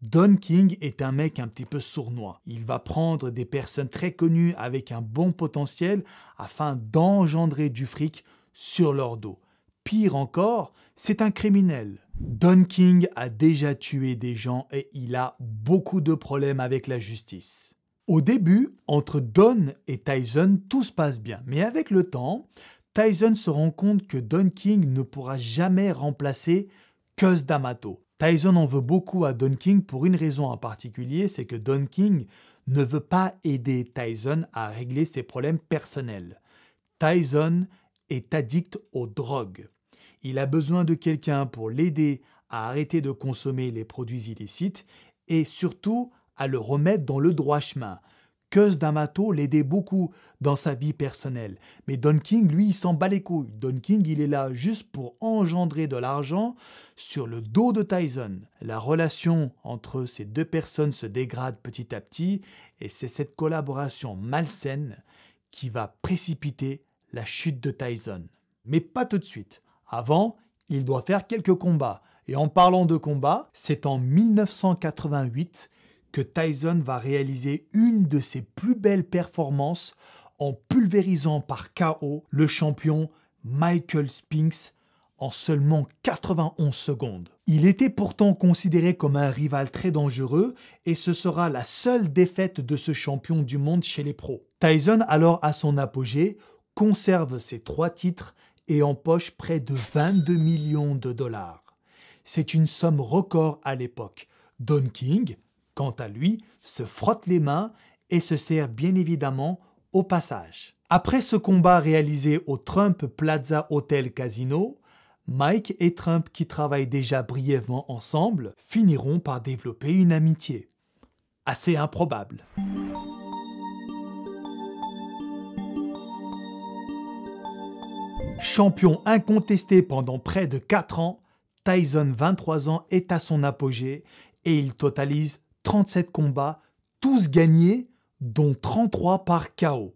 Don King est un mec un petit peu sournois. Il va prendre des personnes très connues avec un bon potentiel afin d'engendrer du fric sur leur dos. Pire encore, c'est un criminel. Don King a déjà tué des gens et il a beaucoup de problèmes avec la justice. Au début, entre Don et Tyson, tout se passe bien, mais avec le temps, Tyson se rend compte que Don King ne pourra jamais remplacer Cus D'Amato. Tyson en veut beaucoup à Don King pour une raison en particulier, c'est que Don King ne veut pas aider Tyson à régler ses problèmes personnels. Tyson est addict aux drogues. Il a besoin de quelqu'un pour l'aider à arrêter de consommer les produits illicites et surtout à le remettre dans le droit chemin. d'un D'Amato l'aidait beaucoup dans sa vie personnelle. Mais Don King, lui, il s'en bat les couilles. Don King, il est là juste pour engendrer de l'argent sur le dos de Tyson. La relation entre ces deux personnes se dégrade petit à petit et c'est cette collaboration malsaine qui va précipiter la chute de Tyson. Mais pas tout de suite. Avant, il doit faire quelques combats. Et en parlant de combats, c'est en 1988 Tyson va réaliser une de ses plus belles performances en pulvérisant par KO le champion Michael Spinks en seulement 91 secondes. Il était pourtant considéré comme un rival très dangereux et ce sera la seule défaite de ce champion du monde chez les pros. Tyson, alors à son apogée, conserve ses trois titres et empoche près de 22 millions de dollars. C'est une somme record à l'époque. Don King, quant à lui, se frotte les mains et se sert bien évidemment au passage. Après ce combat réalisé au Trump Plaza Hotel Casino, Mike et Trump, qui travaillent déjà brièvement ensemble, finiront par développer une amitié. Assez improbable. Champion incontesté pendant près de 4 ans, Tyson, 23 ans, est à son apogée et il totalise 37 combats, tous gagnés, dont 33 par KO.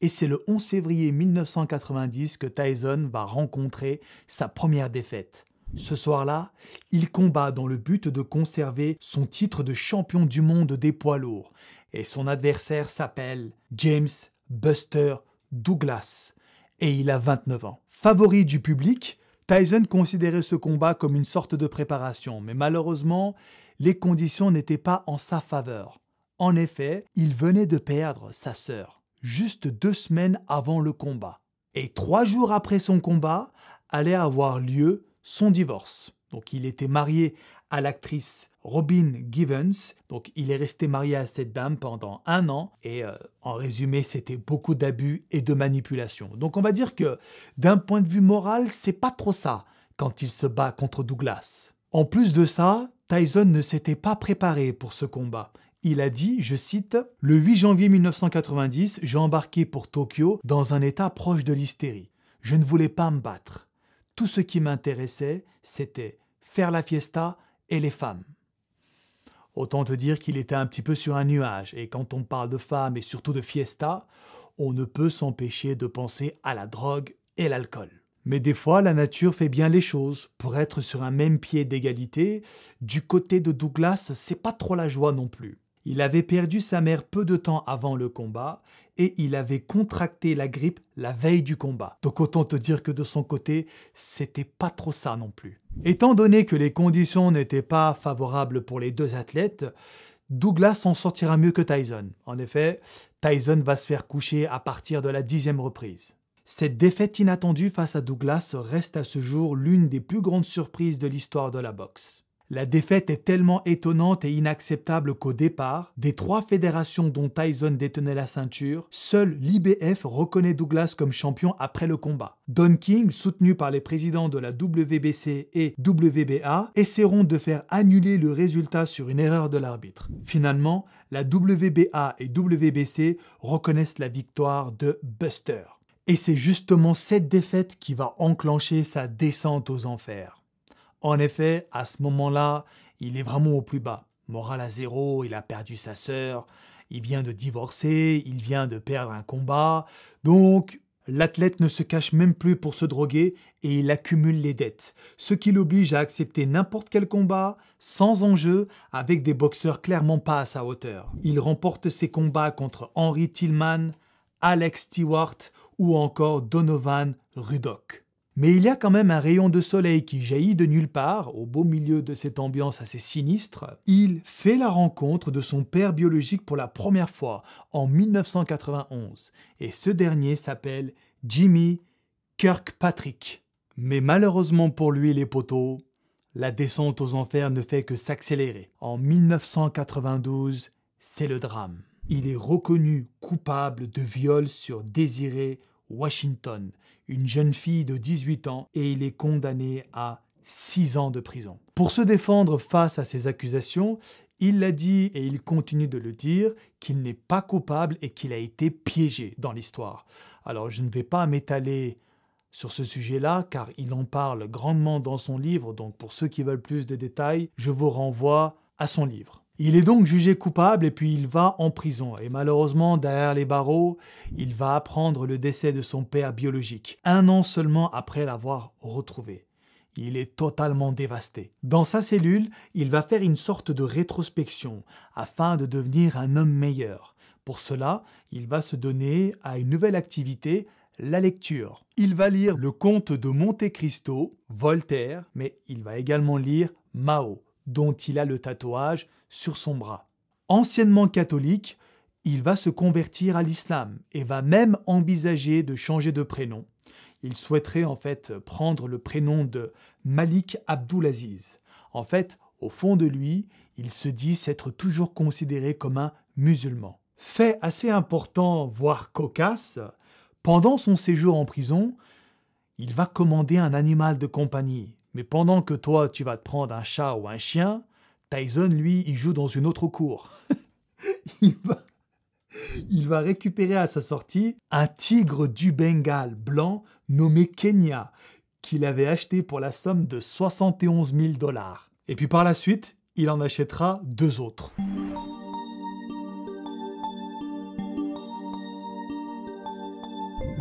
Et c'est le 11 février 1990 que Tyson va rencontrer sa première défaite. Ce soir-là, il combat dans le but de conserver son titre de champion du monde des poids lourds, et son adversaire s'appelle James Buster Douglas, et il a 29 ans. Favori du public, Tyson considérait ce combat comme une sorte de préparation, mais malheureusement, les conditions n'étaient pas en sa faveur. En effet, il venait de perdre sa sœur, juste deux semaines avant le combat. Et trois jours après son combat, allait avoir lieu son divorce. Donc il était marié à l'actrice Robin Givens. Donc il est resté marié à cette dame pendant un an et euh, en résumé, c'était beaucoup d'abus et de manipulation. Donc on va dire que d'un point de vue moral, c'est pas trop ça quand il se bat contre Douglas. En plus de ça, Tyson ne s'était pas préparé pour ce combat. Il a dit, je cite, Le 8 janvier 1990, j'ai embarqué pour Tokyo dans un état proche de l'hystérie. Je ne voulais pas me battre. Tout ce qui m'intéressait, c'était faire la fiesta et les femmes. Autant te dire qu'il était un petit peu sur un nuage, et quand on parle de femmes et surtout de fiesta, on ne peut s'empêcher de penser à la drogue et l'alcool. Mais des fois, la nature fait bien les choses. Pour être sur un même pied d'égalité, du côté de Douglas, c'est pas trop la joie non plus. Il avait perdu sa mère peu de temps avant le combat et il avait contracté la grippe la veille du combat. Donc autant te dire que de son côté, c'était pas trop ça non plus. Étant donné que les conditions n'étaient pas favorables pour les deux athlètes, Douglas en sortira mieux que Tyson. En effet, Tyson va se faire coucher à partir de la dixième reprise. Cette défaite inattendue face à Douglas reste à ce jour l'une des plus grandes surprises de l'histoire de la boxe. La défaite est tellement étonnante et inacceptable qu'au départ, des trois fédérations dont Tyson détenait la ceinture, seule l'IBF reconnaît Douglas comme champion après le combat. Don King, soutenu par les présidents de la WBC et WBA, essaieront de faire annuler le résultat sur une erreur de l'arbitre. Finalement, la WBA et WBC reconnaissent la victoire de Buster. Et c'est justement cette défaite qui va enclencher sa descente aux enfers. En effet, à ce moment-là, il est vraiment au plus bas. Moral à zéro, il a perdu sa sœur, il vient de divorcer, il vient de perdre un combat. Donc, l'athlète ne se cache même plus pour se droguer et il accumule les dettes, ce qui l'oblige à accepter n'importe quel combat, sans enjeu, avec des boxeurs clairement pas à sa hauteur. Il remporte ses combats contre Henry Tillman, Alex Stewart ou encore Donovan Rudock. Mais il y a quand même un rayon de soleil qui jaillit de nulle part, au beau milieu de cette ambiance assez sinistre. Il fait la rencontre de son père biologique pour la première fois, en 1991, et ce dernier s'appelle Jimmy Kirkpatrick. Mais malheureusement pour lui, les poteaux, la descente aux enfers ne fait que s'accélérer. En 1992, c'est le drame. Il est reconnu coupable de viol sur Désiré Washington, une jeune fille de 18 ans, et il est condamné à 6 ans de prison. Pour se défendre face à ces accusations, il l'a dit et il continue de le dire qu'il n'est pas coupable et qu'il a été piégé dans l'histoire. Alors je ne vais pas m'étaler sur ce sujet-là, car il en parle grandement dans son livre, donc pour ceux qui veulent plus de détails, je vous renvoie à son livre. Il est donc jugé coupable et puis il va en prison. Et malheureusement, derrière les barreaux, il va apprendre le décès de son père biologique, un an seulement après l'avoir retrouvé. Il est totalement dévasté. Dans sa cellule, il va faire une sorte de rétrospection afin de devenir un homme meilleur. Pour cela, il va se donner à une nouvelle activité, la lecture. Il va lire le conte de Monte Cristo, Voltaire, mais il va également lire Mao, dont il a le tatouage sur son bras. Anciennement catholique, il va se convertir à l'islam et va même envisager de changer de prénom. Il souhaiterait en fait prendre le prénom de Malik Abdulaziz. En fait, au fond de lui, il se dit s'être toujours considéré comme un musulman. Fait assez important, voire cocasse, pendant son séjour en prison, il va commander un animal de compagnie. Mais pendant que toi tu vas te prendre un chat ou un chien, Tyson, lui, il joue dans une autre cour. (laughs) il, va, récupérer à sa sortie un tigre du Bengale blanc nommé Kenya, qu'il avait acheté pour la somme de 71 000 dollars. Et puis par la suite, il en achètera deux autres.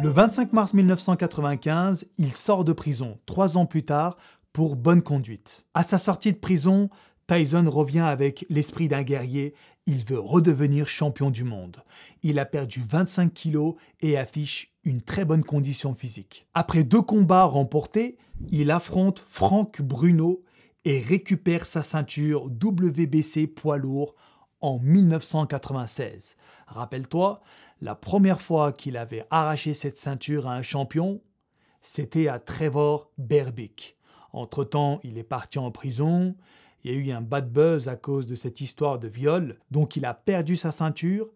Le 25 mars 1995, il sort de prison, trois ans plus tard, pour bonne conduite. À sa sortie de prison, Tyson revient avec l'esprit d'un guerrier, il veut redevenir champion du monde. Il a perdu 25 kilos et affiche une très bonne condition physique. Après deux combats remportés, il affronte Frank Bruno et récupère sa ceinture WBC poids lourd en 1996. Rappelle-toi, la première fois qu'il avait arraché cette ceinture à un champion, c'était à Trevor Berbick. Entre-temps, il est parti en prison, il y a eu un bad buzz à cause de cette histoire de viol, donc il a perdu sa ceinture.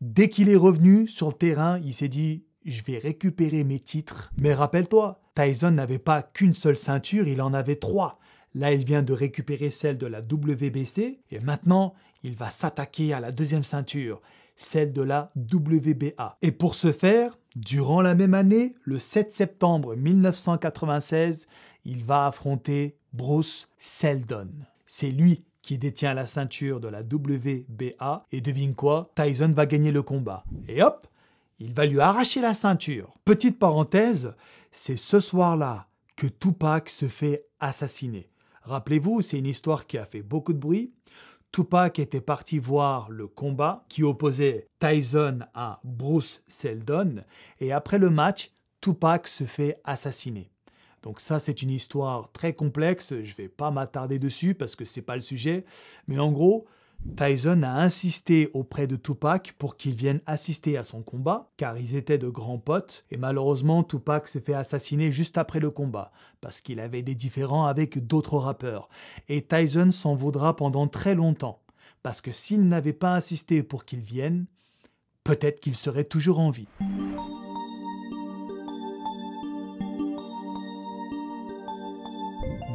Dès qu'il est revenu sur le terrain, il s'est dit je vais récupérer mes titres. Mais rappelle-toi, Tyson n'avait pas qu'une seule ceinture, il en avait trois. Là, il vient de récupérer celle de la WBC et maintenant, il va s'attaquer à la deuxième ceinture, celle de la WBA. Et pour ce faire, durant la même année, le 7 septembre 1996, il va affronter Bruce Seldon. C'est lui qui détient la ceinture de la WBA et devine quoi Tyson va gagner le combat. Et hop, il va lui arracher la ceinture. Petite parenthèse, c'est ce soir-là que Tupac se fait assassiner. Rappelez-vous, c'est une histoire qui a fait beaucoup de bruit. Tupac était parti voir le combat qui opposait Tyson à Bruce Seldon et après le match, Tupac se fait assassiner. Donc ça, c'est une histoire très complexe. Je ne vais pas m'attarder dessus parce que c'est pas le sujet. Mais en gros, Tyson a insisté auprès de Tupac pour qu'il vienne assister à son combat, car ils étaient de grands potes, et malheureusement Tupac se fait assassiner juste après le combat, parce qu'il avait des différends avec d'autres rappeurs, et Tyson s'en vaudra pendant très longtemps, parce que s'il n'avait pas insisté pour qu'il vienne, peut-être qu'il serait toujours en vie.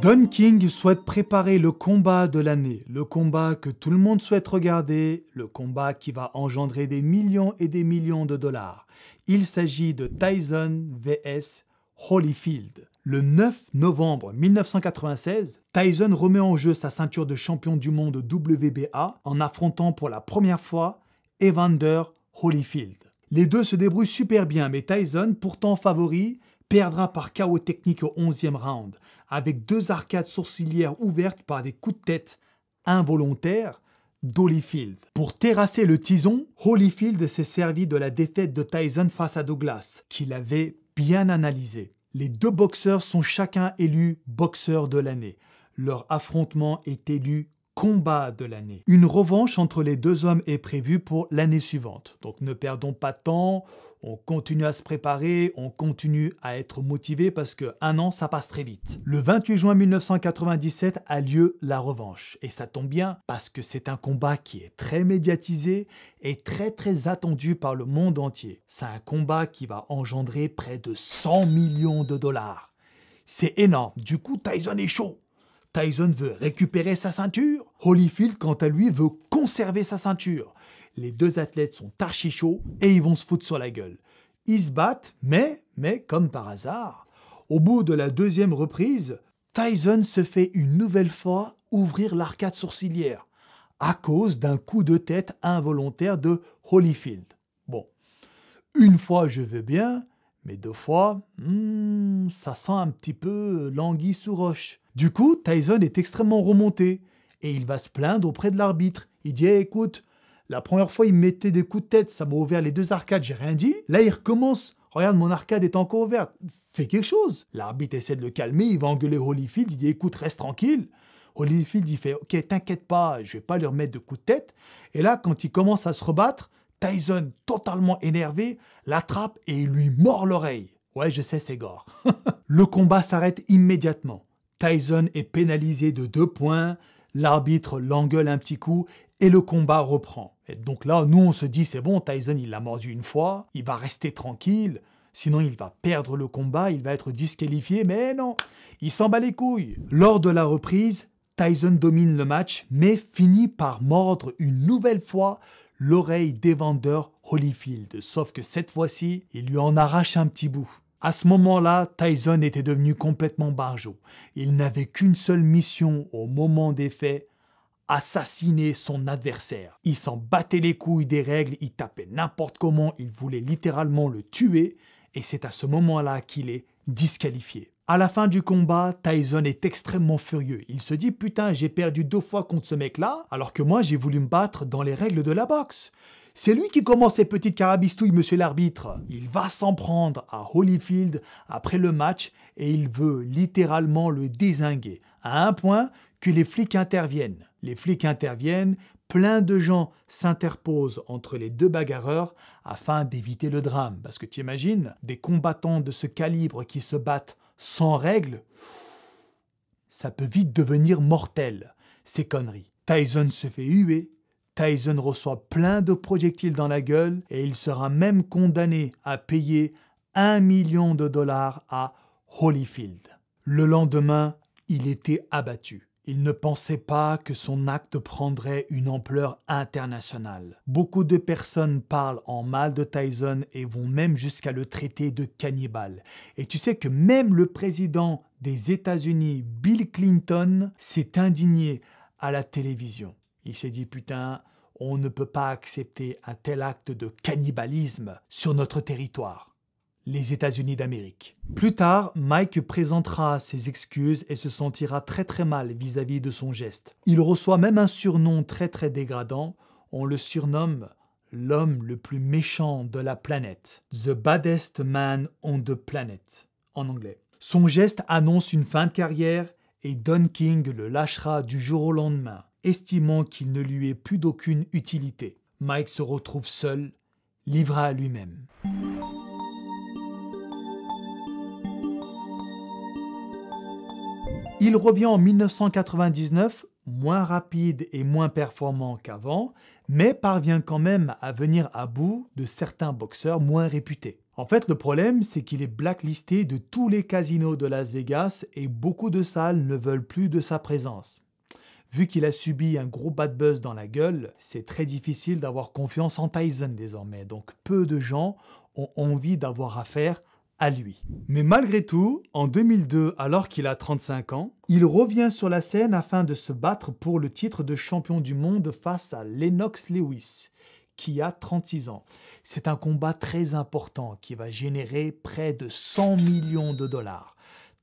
Don King souhaite préparer le combat de l'année, le combat que tout le monde souhaite regarder, le combat qui va engendrer des millions et des millions de dollars. Il s'agit de Tyson vs Holyfield. Le 9 novembre 1996, Tyson remet en jeu sa ceinture de champion du monde WBA en affrontant pour la première fois Evander Holyfield. Les deux se débrouillent super bien, mais Tyson, pourtant favori, perdra par chaos technique au 11e round, avec deux arcades sourcilières ouvertes par des coups de tête involontaires d'Hollyfield. Pour terrasser le tison, hollyfield s'est servi de la défaite de Tyson face à Douglas, qu'il avait bien analysé. Les deux boxeurs sont chacun élus boxeur de l'année. Leur affrontement est élu combat de l'année. Une revanche entre les deux hommes est prévue pour l'année suivante. Donc ne perdons pas de temps, on continue à se préparer, on continue à être motivé parce que un an, ça passe très vite. Le 28 juin 1997 a lieu la revanche. Et ça tombe bien parce que c'est un combat qui est très médiatisé et très très attendu par le monde entier. C'est un combat qui va engendrer près de 100 millions de dollars. C'est énorme. Du coup, Tyson est chaud. Tyson veut récupérer sa ceinture. Holyfield, quant à lui, veut conserver sa ceinture les deux athlètes sont archi chauds et ils vont se foutre sur la gueule. Ils se battent, mais, mais comme par hasard, au bout de la deuxième reprise, Tyson se fait une nouvelle fois ouvrir l'arcade sourcilière à cause d'un coup de tête involontaire de Holyfield. Bon, une fois je veux bien, mais deux fois, hmm, ça sent un petit peu l'anguille sous roche. Du coup, Tyson est extrêmement remonté et il va se plaindre auprès de l'arbitre. Il dit eh, écoute, la première fois, il mettait des coups de tête, ça m'a ouvert les deux arcades, j'ai rien dit. Là, il recommence. Regarde, mon arcade est encore ouverte. Fais quelque chose. L'arbitre essaie de le calmer, il va engueuler Holyfield, il dit écoute, reste tranquille. Holyfield, il fait ok, t'inquiète pas, je vais pas leur remettre de coups de tête. Et là, quand il commence à se rebattre, Tyson, totalement énervé, l'attrape et il lui mord l'oreille. Ouais, je sais, c'est gore. (laughs) le combat s'arrête immédiatement. Tyson est pénalisé de deux points, l'arbitre l'engueule un petit coup et le combat reprend donc là, nous, on se dit, c'est bon, Tyson, il l'a mordu une fois, il va rester tranquille, sinon il va perdre le combat, il va être disqualifié, mais non, il s'en bat les couilles. Lors de la reprise, Tyson domine le match, mais finit par mordre une nouvelle fois l'oreille des vendeurs Holyfield, sauf que cette fois-ci, il lui en arrache un petit bout. À ce moment-là, Tyson était devenu complètement barjot. Il n'avait qu'une seule mission au moment des faits, assassiner son adversaire. Il s'en battait les couilles des règles, il tapait n'importe comment, il voulait littéralement le tuer, et c'est à ce moment-là qu'il est disqualifié. À la fin du combat, Tyson est extrêmement furieux. Il se dit putain, j'ai perdu deux fois contre ce mec-là, alors que moi j'ai voulu me battre dans les règles de la boxe. C'est lui qui commence ses petites carabistouilles, monsieur l'arbitre. Il va s'en prendre à Holyfield après le match et il veut littéralement le désinguer, à un point que les flics interviennent. Les flics interviennent, plein de gens s'interposent entre les deux bagarreurs afin d'éviter le drame. Parce que tu imagines, des combattants de ce calibre qui se battent sans règles, ça peut vite devenir mortel, ces conneries. Tyson se fait huer, Tyson reçoit plein de projectiles dans la gueule et il sera même condamné à payer un million de dollars à Holyfield. Le lendemain, il était abattu. Il ne pensait pas que son acte prendrait une ampleur internationale. Beaucoup de personnes parlent en mal de Tyson et vont même jusqu'à le traiter de cannibale. Et tu sais que même le président des États-Unis, Bill Clinton, s'est indigné à la télévision. Il s'est dit putain, on ne peut pas accepter un tel acte de cannibalisme sur notre territoire les États-Unis d'Amérique. Plus tard, Mike présentera ses excuses et se sentira très très mal vis-à-vis de son geste. Il reçoit même un surnom très très dégradant, on le surnomme l'homme le plus méchant de la planète, The Baddest Man on the Planet, en anglais. Son geste annonce une fin de carrière et Don King le lâchera du jour au lendemain, estimant qu'il ne lui est plus d'aucune utilité. Mike se retrouve seul, livré à lui-même. Il revient en 1999, moins rapide et moins performant qu'avant, mais parvient quand même à venir à bout de certains boxeurs moins réputés. En fait, le problème, c'est qu'il est blacklisté de tous les casinos de Las Vegas et beaucoup de salles ne veulent plus de sa présence. Vu qu'il a subi un gros bad buzz dans la gueule, c'est très difficile d'avoir confiance en Tyson désormais, donc peu de gens ont envie d'avoir affaire lui. Mais malgré tout, en 2002, alors qu'il a 35 ans, il revient sur la scène afin de se battre pour le titre de champion du monde face à Lennox Lewis, qui a 36 ans. C'est un combat très important qui va générer près de 100 millions de dollars.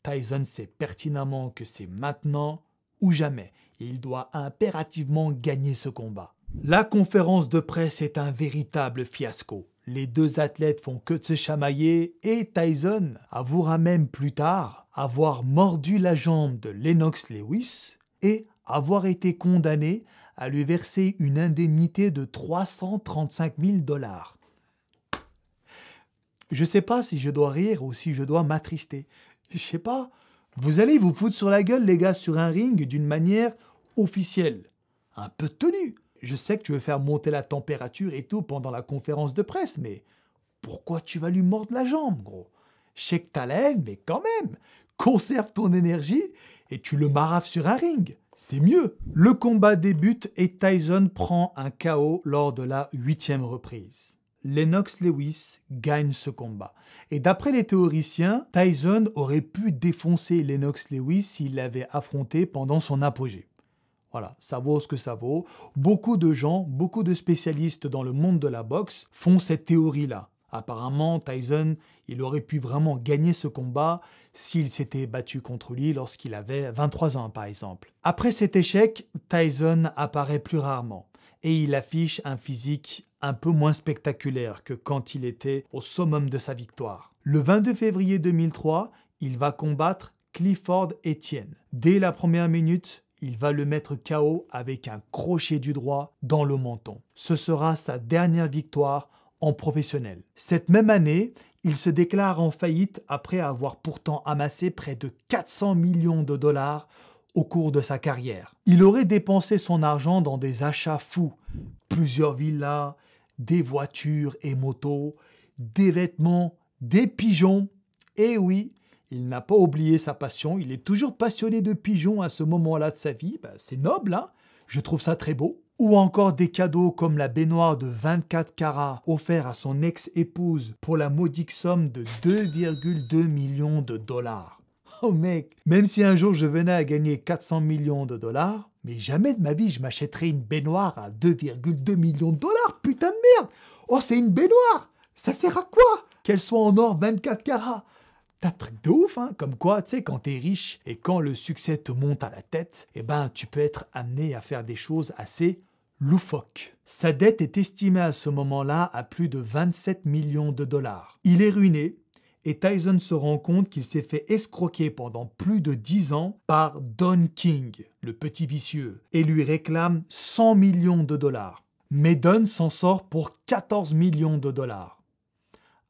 Tyson sait pertinemment que c'est maintenant ou jamais. Et il doit impérativement gagner ce combat. La conférence de presse est un véritable fiasco. Les deux athlètes font que de se chamailler et Tyson avouera même plus tard avoir mordu la jambe de Lennox Lewis et avoir été condamné à lui verser une indemnité de 335 000 dollars. Je ne sais pas si je dois rire ou si je dois m'attrister. Je ne sais pas. Vous allez vous foutre sur la gueule, les gars, sur un ring d'une manière officielle. Un peu tenue. Je sais que tu veux faire monter la température et tout pendant la conférence de presse, mais pourquoi tu vas lui mordre la jambe, gros Check ta lèvre, mais quand même, conserve ton énergie et tu le maraves sur un ring. C'est mieux. Le combat débute et Tyson prend un KO lors de la huitième reprise. Lennox Lewis gagne ce combat. Et d'après les théoriciens, Tyson aurait pu défoncer Lennox Lewis s'il l'avait affronté pendant son apogée. Voilà, ça vaut ce que ça vaut. Beaucoup de gens, beaucoup de spécialistes dans le monde de la boxe font cette théorie-là. Apparemment, Tyson, il aurait pu vraiment gagner ce combat s'il s'était battu contre lui lorsqu'il avait 23 ans, par exemple. Après cet échec, Tyson apparaît plus rarement et il affiche un physique un peu moins spectaculaire que quand il était au summum de sa victoire. Le 22 février 2003, il va combattre Clifford Etienne. Dès la première minute, il va le mettre KO avec un crochet du droit dans le menton. Ce sera sa dernière victoire en professionnel. Cette même année, il se déclare en faillite après avoir pourtant amassé près de 400 millions de dollars au cours de sa carrière. Il aurait dépensé son argent dans des achats fous, plusieurs villas, des voitures et motos, des vêtements, des pigeons, et oui, il n'a pas oublié sa passion, il est toujours passionné de pigeons à ce moment-là de sa vie. Ben, c'est noble, hein je trouve ça très beau. Ou encore des cadeaux comme la baignoire de 24 carats offerte à son ex-épouse pour la modique somme de 2,2 millions de dollars. Oh mec, même si un jour je venais à gagner 400 millions de dollars, mais jamais de ma vie je m'achèterais une baignoire à 2,2 millions de dollars, putain de merde Oh c'est une baignoire Ça sert à quoi Qu'elle soit en or 24 carats c'est un ouf, hein, comme quoi, tu sais, quand t'es riche et quand le succès te monte à la tête, eh ben, tu peux être amené à faire des choses assez loufoques. Sa dette est estimée à ce moment-là à plus de 27 millions de dollars. Il est ruiné, et Tyson se rend compte qu'il s'est fait escroquer pendant plus de 10 ans par Don King, le petit vicieux, et lui réclame 100 millions de dollars. Mais Don s'en sort pour 14 millions de dollars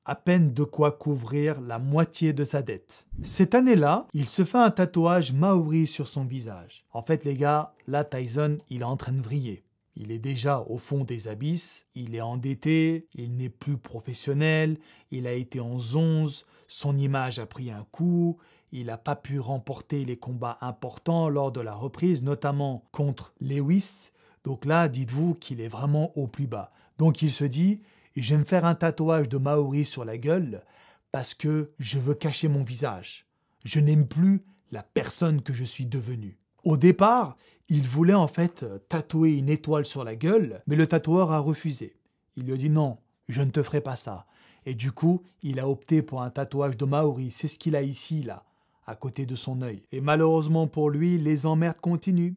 à peine de quoi couvrir la moitié de sa dette. Cette année-là, il se fait un tatouage maori sur son visage. En fait, les gars, là, Tyson, il est en train de vriller. Il est déjà au fond des abysses, il est endetté, il n'est plus professionnel, il a été en 11, son image a pris un coup, il n'a pas pu remporter les combats importants lors de la reprise, notamment contre Lewis. Donc là, dites-vous qu'il est vraiment au plus bas. Donc il se dit, J'aime faire un tatouage de Maori sur la gueule parce que je veux cacher mon visage. Je n'aime plus la personne que je suis devenue. Au départ, il voulait en fait euh, tatouer une étoile sur la gueule, mais le tatoueur a refusé. Il lui a dit non, je ne te ferai pas ça. Et du coup, il a opté pour un tatouage de Maori, c'est ce qu'il a ici, là, à côté de son œil. Et malheureusement pour lui, les emmerdes continuent.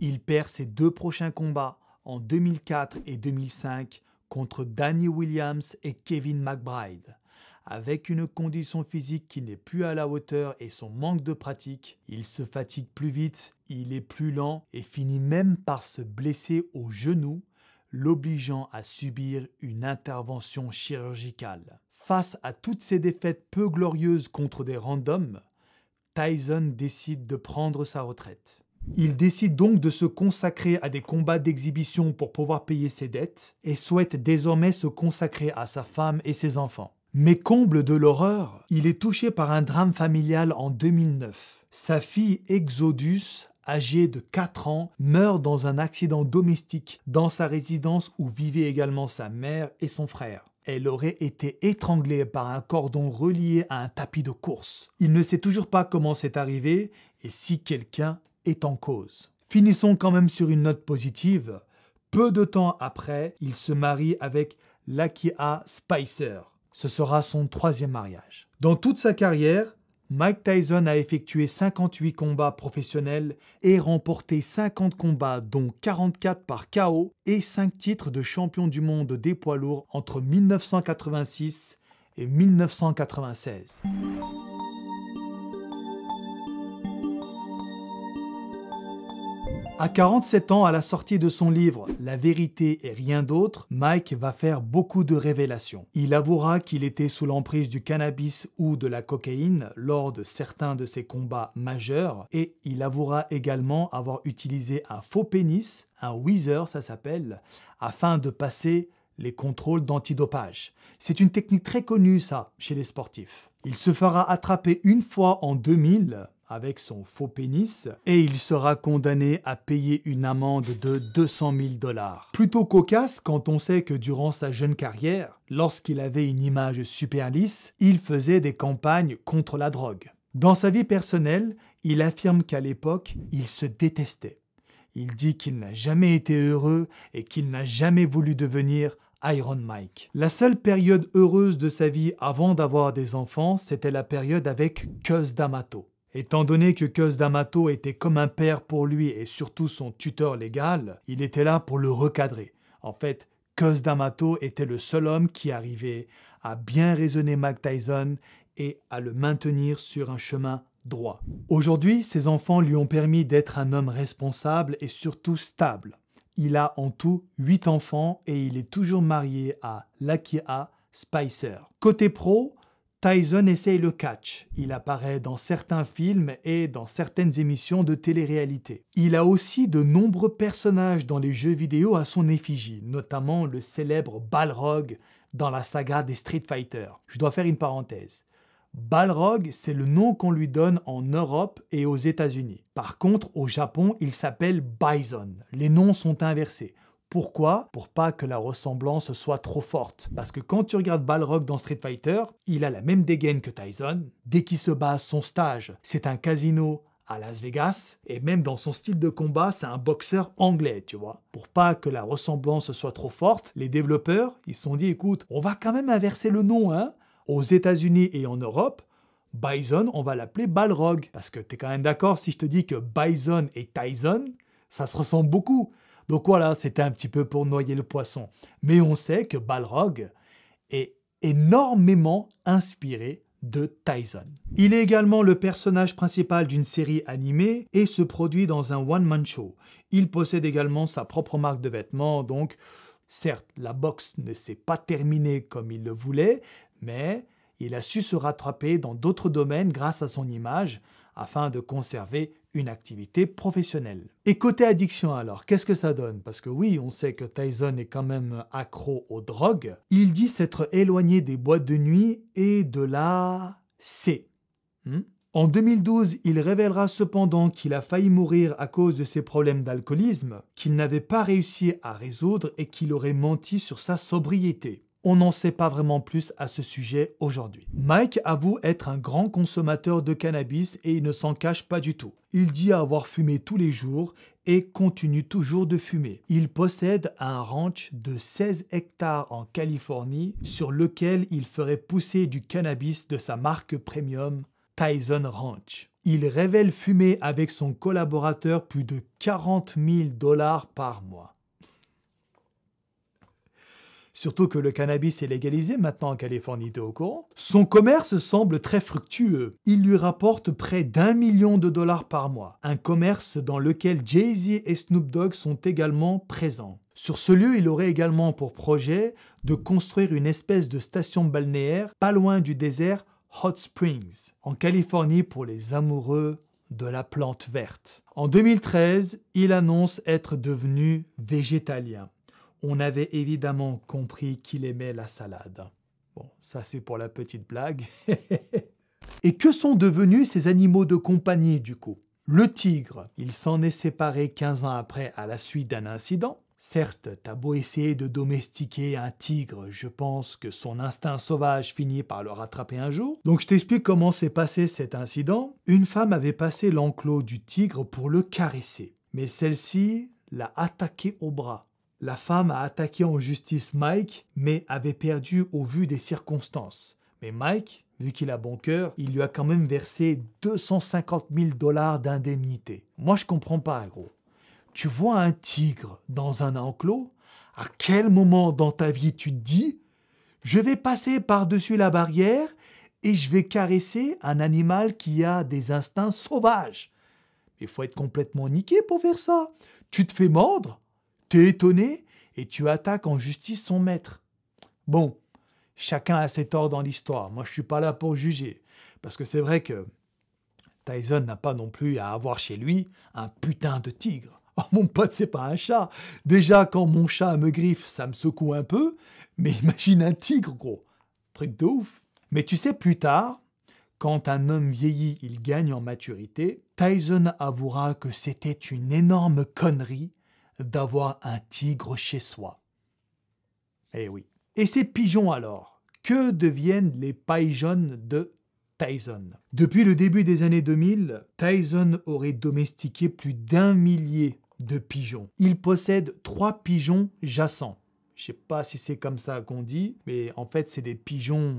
Il perd ses deux prochains combats en 2004 et 2005 contre Danny Williams et Kevin McBride. Avec une condition physique qui n'est plus à la hauteur et son manque de pratique, il se fatigue plus vite, il est plus lent et finit même par se blesser au genou, l'obligeant à subir une intervention chirurgicale. Face à toutes ces défaites peu glorieuses contre des randoms, Tyson décide de prendre sa retraite. Il décide donc de se consacrer à des combats d'exhibition pour pouvoir payer ses dettes et souhaite désormais se consacrer à sa femme et ses enfants. Mais comble de l'horreur, il est touché par un drame familial en 2009. Sa fille Exodus, âgée de 4 ans, meurt dans un accident domestique dans sa résidence où vivaient également sa mère et son frère. Elle aurait été étranglée par un cordon relié à un tapis de course. Il ne sait toujours pas comment c'est arrivé et si quelqu'un en cause. Finissons quand même sur une note positive. Peu de temps après, il se marie avec Lakia Spicer. Ce sera son troisième mariage. Dans toute sa carrière, Mike Tyson a effectué 58 combats professionnels et remporté 50 combats dont 44 par KO et 5 titres de champion du monde des poids lourds entre 1986 et 1996. À 47 ans, à la sortie de son livre La vérité et rien d'autre, Mike va faire beaucoup de révélations. Il avouera qu'il était sous l'emprise du cannabis ou de la cocaïne lors de certains de ses combats majeurs et il avouera également avoir utilisé un faux pénis, un wheezer ça s'appelle, afin de passer les contrôles d'antidopage. C'est une technique très connue ça chez les sportifs. Il se fera attraper une fois en 2000 avec son faux pénis et il sera condamné à payer une amende de 200 000 dollars. Plutôt cocasse quand on sait que durant sa jeune carrière, lorsqu'il avait une image super lisse, il faisait des campagnes contre la drogue. Dans sa vie personnelle, il affirme qu'à l'époque, il se détestait. Il dit qu'il n'a jamais été heureux et qu'il n'a jamais voulu devenir Iron Mike. La seule période heureuse de sa vie avant d'avoir des enfants, c'était la période avec Cuz D'Amato. Étant donné que Cus D'Amato était comme un père pour lui et surtout son tuteur légal, il était là pour le recadrer. En fait, Cus D'Amato était le seul homme qui arrivait à bien raisonner Mac Tyson et à le maintenir sur un chemin droit. Aujourd'hui, ses enfants lui ont permis d'être un homme responsable et surtout stable. Il a en tout 8 enfants et il est toujours marié à Lakia Spicer. Côté pro, Tyson essaye le catch. Il apparaît dans certains films et dans certaines émissions de télé-réalité. Il a aussi de nombreux personnages dans les jeux vidéo à son effigie, notamment le célèbre Balrog dans la saga des Street Fighter. Je dois faire une parenthèse. Balrog, c'est le nom qu'on lui donne en Europe et aux États-Unis. Par contre, au Japon, il s'appelle Bison. Les noms sont inversés. Pourquoi Pour pas que la ressemblance soit trop forte. Parce que quand tu regardes Balrog dans Street Fighter, il a la même dégaine que Tyson. Dès qu'il se bat, son stage, c'est un casino à Las Vegas, et même dans son style de combat, c'est un boxeur anglais, tu vois. Pour pas que la ressemblance soit trop forte, les développeurs, ils se sont dit, écoute, on va quand même inverser le nom, hein. Aux États-Unis et en Europe, Bison, on va l'appeler Balrog. Parce que t'es quand même d'accord si je te dis que Bison et Tyson, ça se ressemble beaucoup. Donc voilà, c'était un petit peu pour noyer le poisson. Mais on sait que Balrog est énormément inspiré de Tyson. Il est également le personnage principal d'une série animée et se produit dans un one-man show. Il possède également sa propre marque de vêtements, donc certes, la boxe ne s'est pas terminée comme il le voulait, mais il a su se rattraper dans d'autres domaines grâce à son image afin de conserver une activité professionnelle. Et côté addiction alors, qu'est-ce que ça donne Parce que oui, on sait que Tyson est quand même accro aux drogues. Il dit s'être éloigné des boîtes de nuit et de la C. Hmm? en 2012, il révélera cependant qu'il a failli mourir à cause de ses problèmes d'alcoolisme, qu'il n'avait pas réussi à résoudre et qu'il aurait menti sur sa sobriété on n'en sait pas vraiment plus à ce sujet aujourd'hui. Mike avoue être un grand consommateur de cannabis et il ne s'en cache pas du tout. Il dit avoir fumé tous les jours et continue toujours de fumer. Il possède un ranch de 16 hectares en Californie sur lequel il ferait pousser du cannabis de sa marque premium Tyson Ranch. Il révèle fumer avec son collaborateur plus de 40 000 dollars par mois surtout que le cannabis est légalisé maintenant en Californie, t'es au courant Son commerce semble très fructueux. Il lui rapporte près d'un million de dollars par mois, un commerce dans lequel Jay-Z et Snoop Dogg sont également présents. Sur ce lieu, il aurait également pour projet de construire une espèce de station balnéaire pas loin du désert Hot Springs, en Californie pour les amoureux de la plante verte. En 2013, il annonce être devenu végétalien. On avait évidemment compris qu'il aimait la salade. Bon, ça c'est pour la petite blague. (laughs) Et que sont devenus ces animaux de compagnie du coup Le tigre, il s'en est séparé 15 ans après à la suite d'un incident. Certes, t'as beau essayer de domestiquer un tigre, je pense que son instinct sauvage finit par le rattraper un jour. Donc je t'explique comment s'est passé cet incident. Une femme avait passé l'enclos du tigre pour le caresser, mais celle-ci l'a attaqué au bras. La femme a attaqué en justice Mike, mais avait perdu au vu des circonstances. Mais Mike, vu qu'il a bon cœur, il lui a quand même versé 250 000 dollars d'indemnité. Moi, je comprends pas, gros. Tu vois un tigre dans un enclos À quel moment dans ta vie tu te dis Je vais passer par-dessus la barrière et je vais caresser un animal qui a des instincts sauvages. Il faut être complètement niqué pour faire ça. Tu te fais mordre, T'es étonné et tu attaques en justice son maître. Bon, chacun a ses torts dans l'histoire. Moi, je suis pas là pour juger. Parce que c'est vrai que Tyson n'a pas non plus à avoir chez lui un putain de tigre. (laughs) Oh, mon pote, c'est pas un chat. Déjà, quand mon chat me griffe, ça me secoue un peu. Mais (laughs) imagine un tigre, gros. Truc de ouf. Mais tu sais, plus tard, quand un homme vieillit, il gagne en maturité, Tyson avouera que c'était une énorme connerie d'avoir un tigre chez soi. Eh oui. Et ces pigeons alors Que deviennent les pigeons de Tyson Depuis le début des années 2000, Tyson aurait domestiqué plus d'un millier de pigeons. Il possède trois pigeons jacents. Je sais pas si c'est comme ça qu'on dit, mais en fait, c'est des pigeons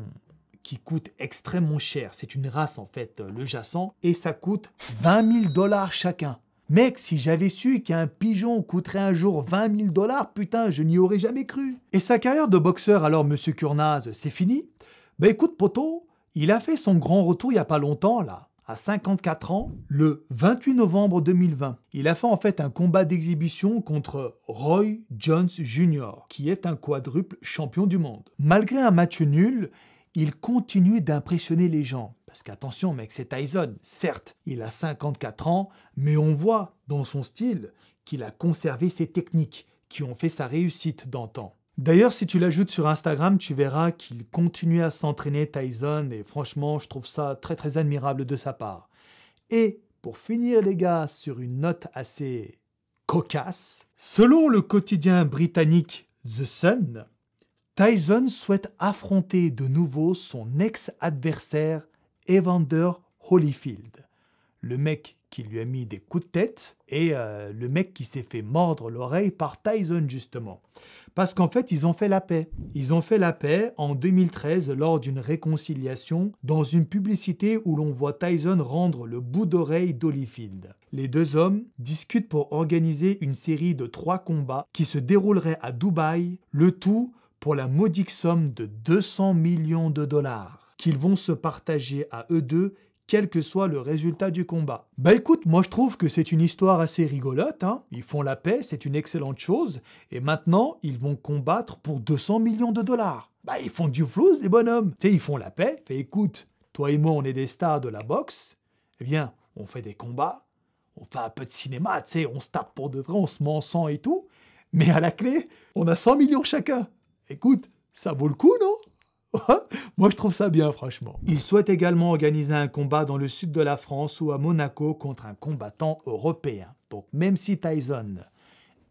qui coûtent extrêmement cher. C'est une race en fait, euh, le jacent, et ça coûte 20 000 dollars chacun. Mec, si j'avais su qu'un pigeon coûterait un jour 20 000 dollars, putain, je n'y aurais jamais cru. Et sa carrière de boxeur, alors, monsieur Kurnaz, c'est fini Bah écoute, poteau, il a fait son grand retour il n'y a pas longtemps, là, à 54 ans, le 28 novembre 2020. Il a fait en fait un combat d'exhibition contre Roy Jones Jr., qui est un quadruple champion du monde. Malgré un match nul, il continue d'impressionner les gens. Parce qu'attention, mec, c'est Tyson. Certes, il a 54 ans, mais on voit dans son style qu'il a conservé ses techniques qui ont fait sa réussite d'antan. D'ailleurs, si tu l'ajoutes sur Instagram, tu verras qu'il continue à s'entraîner Tyson et franchement, je trouve ça très très admirable de sa part. Et pour finir les gars sur une note assez cocasse, selon le quotidien britannique The Sun, Tyson souhaite affronter de nouveau son ex-adversaire Evander Holyfield, le mec qui lui a mis des coups de tête et euh, le mec qui s'est fait mordre l'oreille par Tyson justement. Parce qu'en fait, ils ont fait la paix. Ils ont fait la paix en 2013 lors d'une réconciliation dans une publicité où l'on voit Tyson rendre le bout d'oreille d'Holyfield. Les deux hommes discutent pour organiser une série de trois combats qui se dérouleraient à Dubaï, le tout pour la modique somme de 200 millions de dollars qu'ils vont se partager à eux deux quel que soit le résultat du combat. Bah écoute, moi je trouve que c'est une histoire assez rigolote, hein. ils font la paix, c'est une excellente chose, et maintenant ils vont combattre pour 200 millions de dollars. Bah ils font du flouze des bonhommes, tu sais, ils font la paix, fais écoute, toi et moi on est des stars de la boxe, eh bien on fait des combats, on fait un peu de cinéma, tu sais, on se tape pour de vrai, on se met en et tout, mais à la clé, on a 100 millions chacun. Écoute, ça vaut le coup, non (laughs) Moi, je trouve ça bien, franchement. Il souhaite également organiser un combat dans le sud de la France ou à Monaco contre un combattant européen. Donc, même si Tyson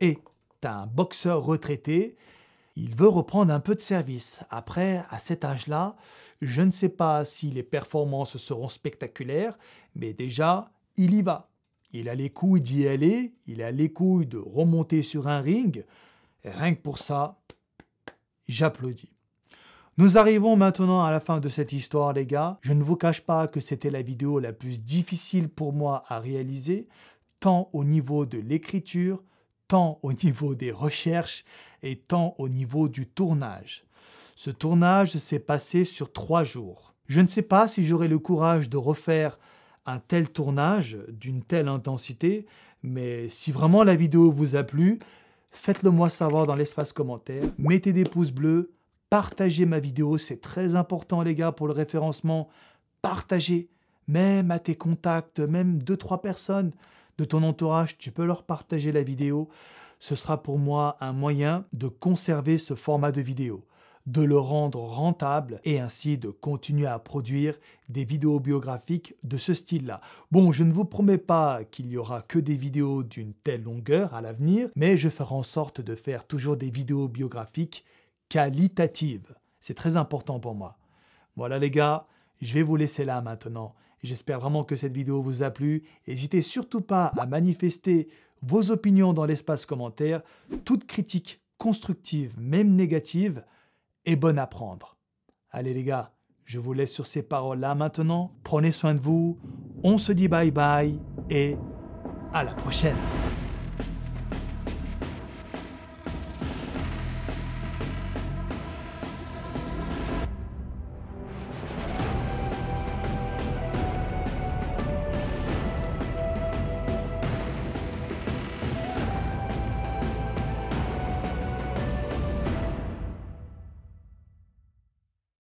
est un boxeur retraité, il veut reprendre un peu de service. Après, à cet âge-là, je ne sais pas si les performances seront spectaculaires, mais déjà, il y va. Il a les couilles d'y aller, il a les couilles de remonter sur un ring. rien que pour ça, j'applaudis. Nous arrivons maintenant à la fin de cette histoire, les gars. Je ne vous cache pas que c'était la vidéo la plus difficile pour moi à réaliser, tant au niveau de l'écriture, tant au niveau des recherches et tant au niveau du tournage. Ce tournage s'est passé sur trois jours. Je ne sais pas si j'aurai le courage de refaire un tel tournage d'une telle intensité, mais si vraiment la vidéo vous a plu, faites-le moi savoir dans l'espace commentaire, mettez des pouces bleus, Partagez ma vidéo, c'est très important les gars pour le référencement. Partagez même à tes contacts, même 2 trois personnes de ton entourage, tu peux leur partager la vidéo. Ce sera pour moi un moyen de conserver ce format de vidéo, de le rendre rentable et ainsi de continuer à produire des vidéos biographiques de ce style-là. Bon, je ne vous promets pas qu'il y aura que des vidéos d'une telle longueur à l'avenir, mais je ferai en sorte de faire toujours des vidéos biographiques qualitative. C'est très important pour moi. Voilà les gars, je vais vous laisser là maintenant. J'espère vraiment que cette vidéo vous a plu. N'hésitez surtout pas à manifester vos opinions dans l'espace commentaire. Toute critique constructive, même négative, est bonne à prendre. Allez les gars, je vous laisse sur ces paroles-là maintenant. Prenez soin de vous. On se dit bye bye et à la prochaine.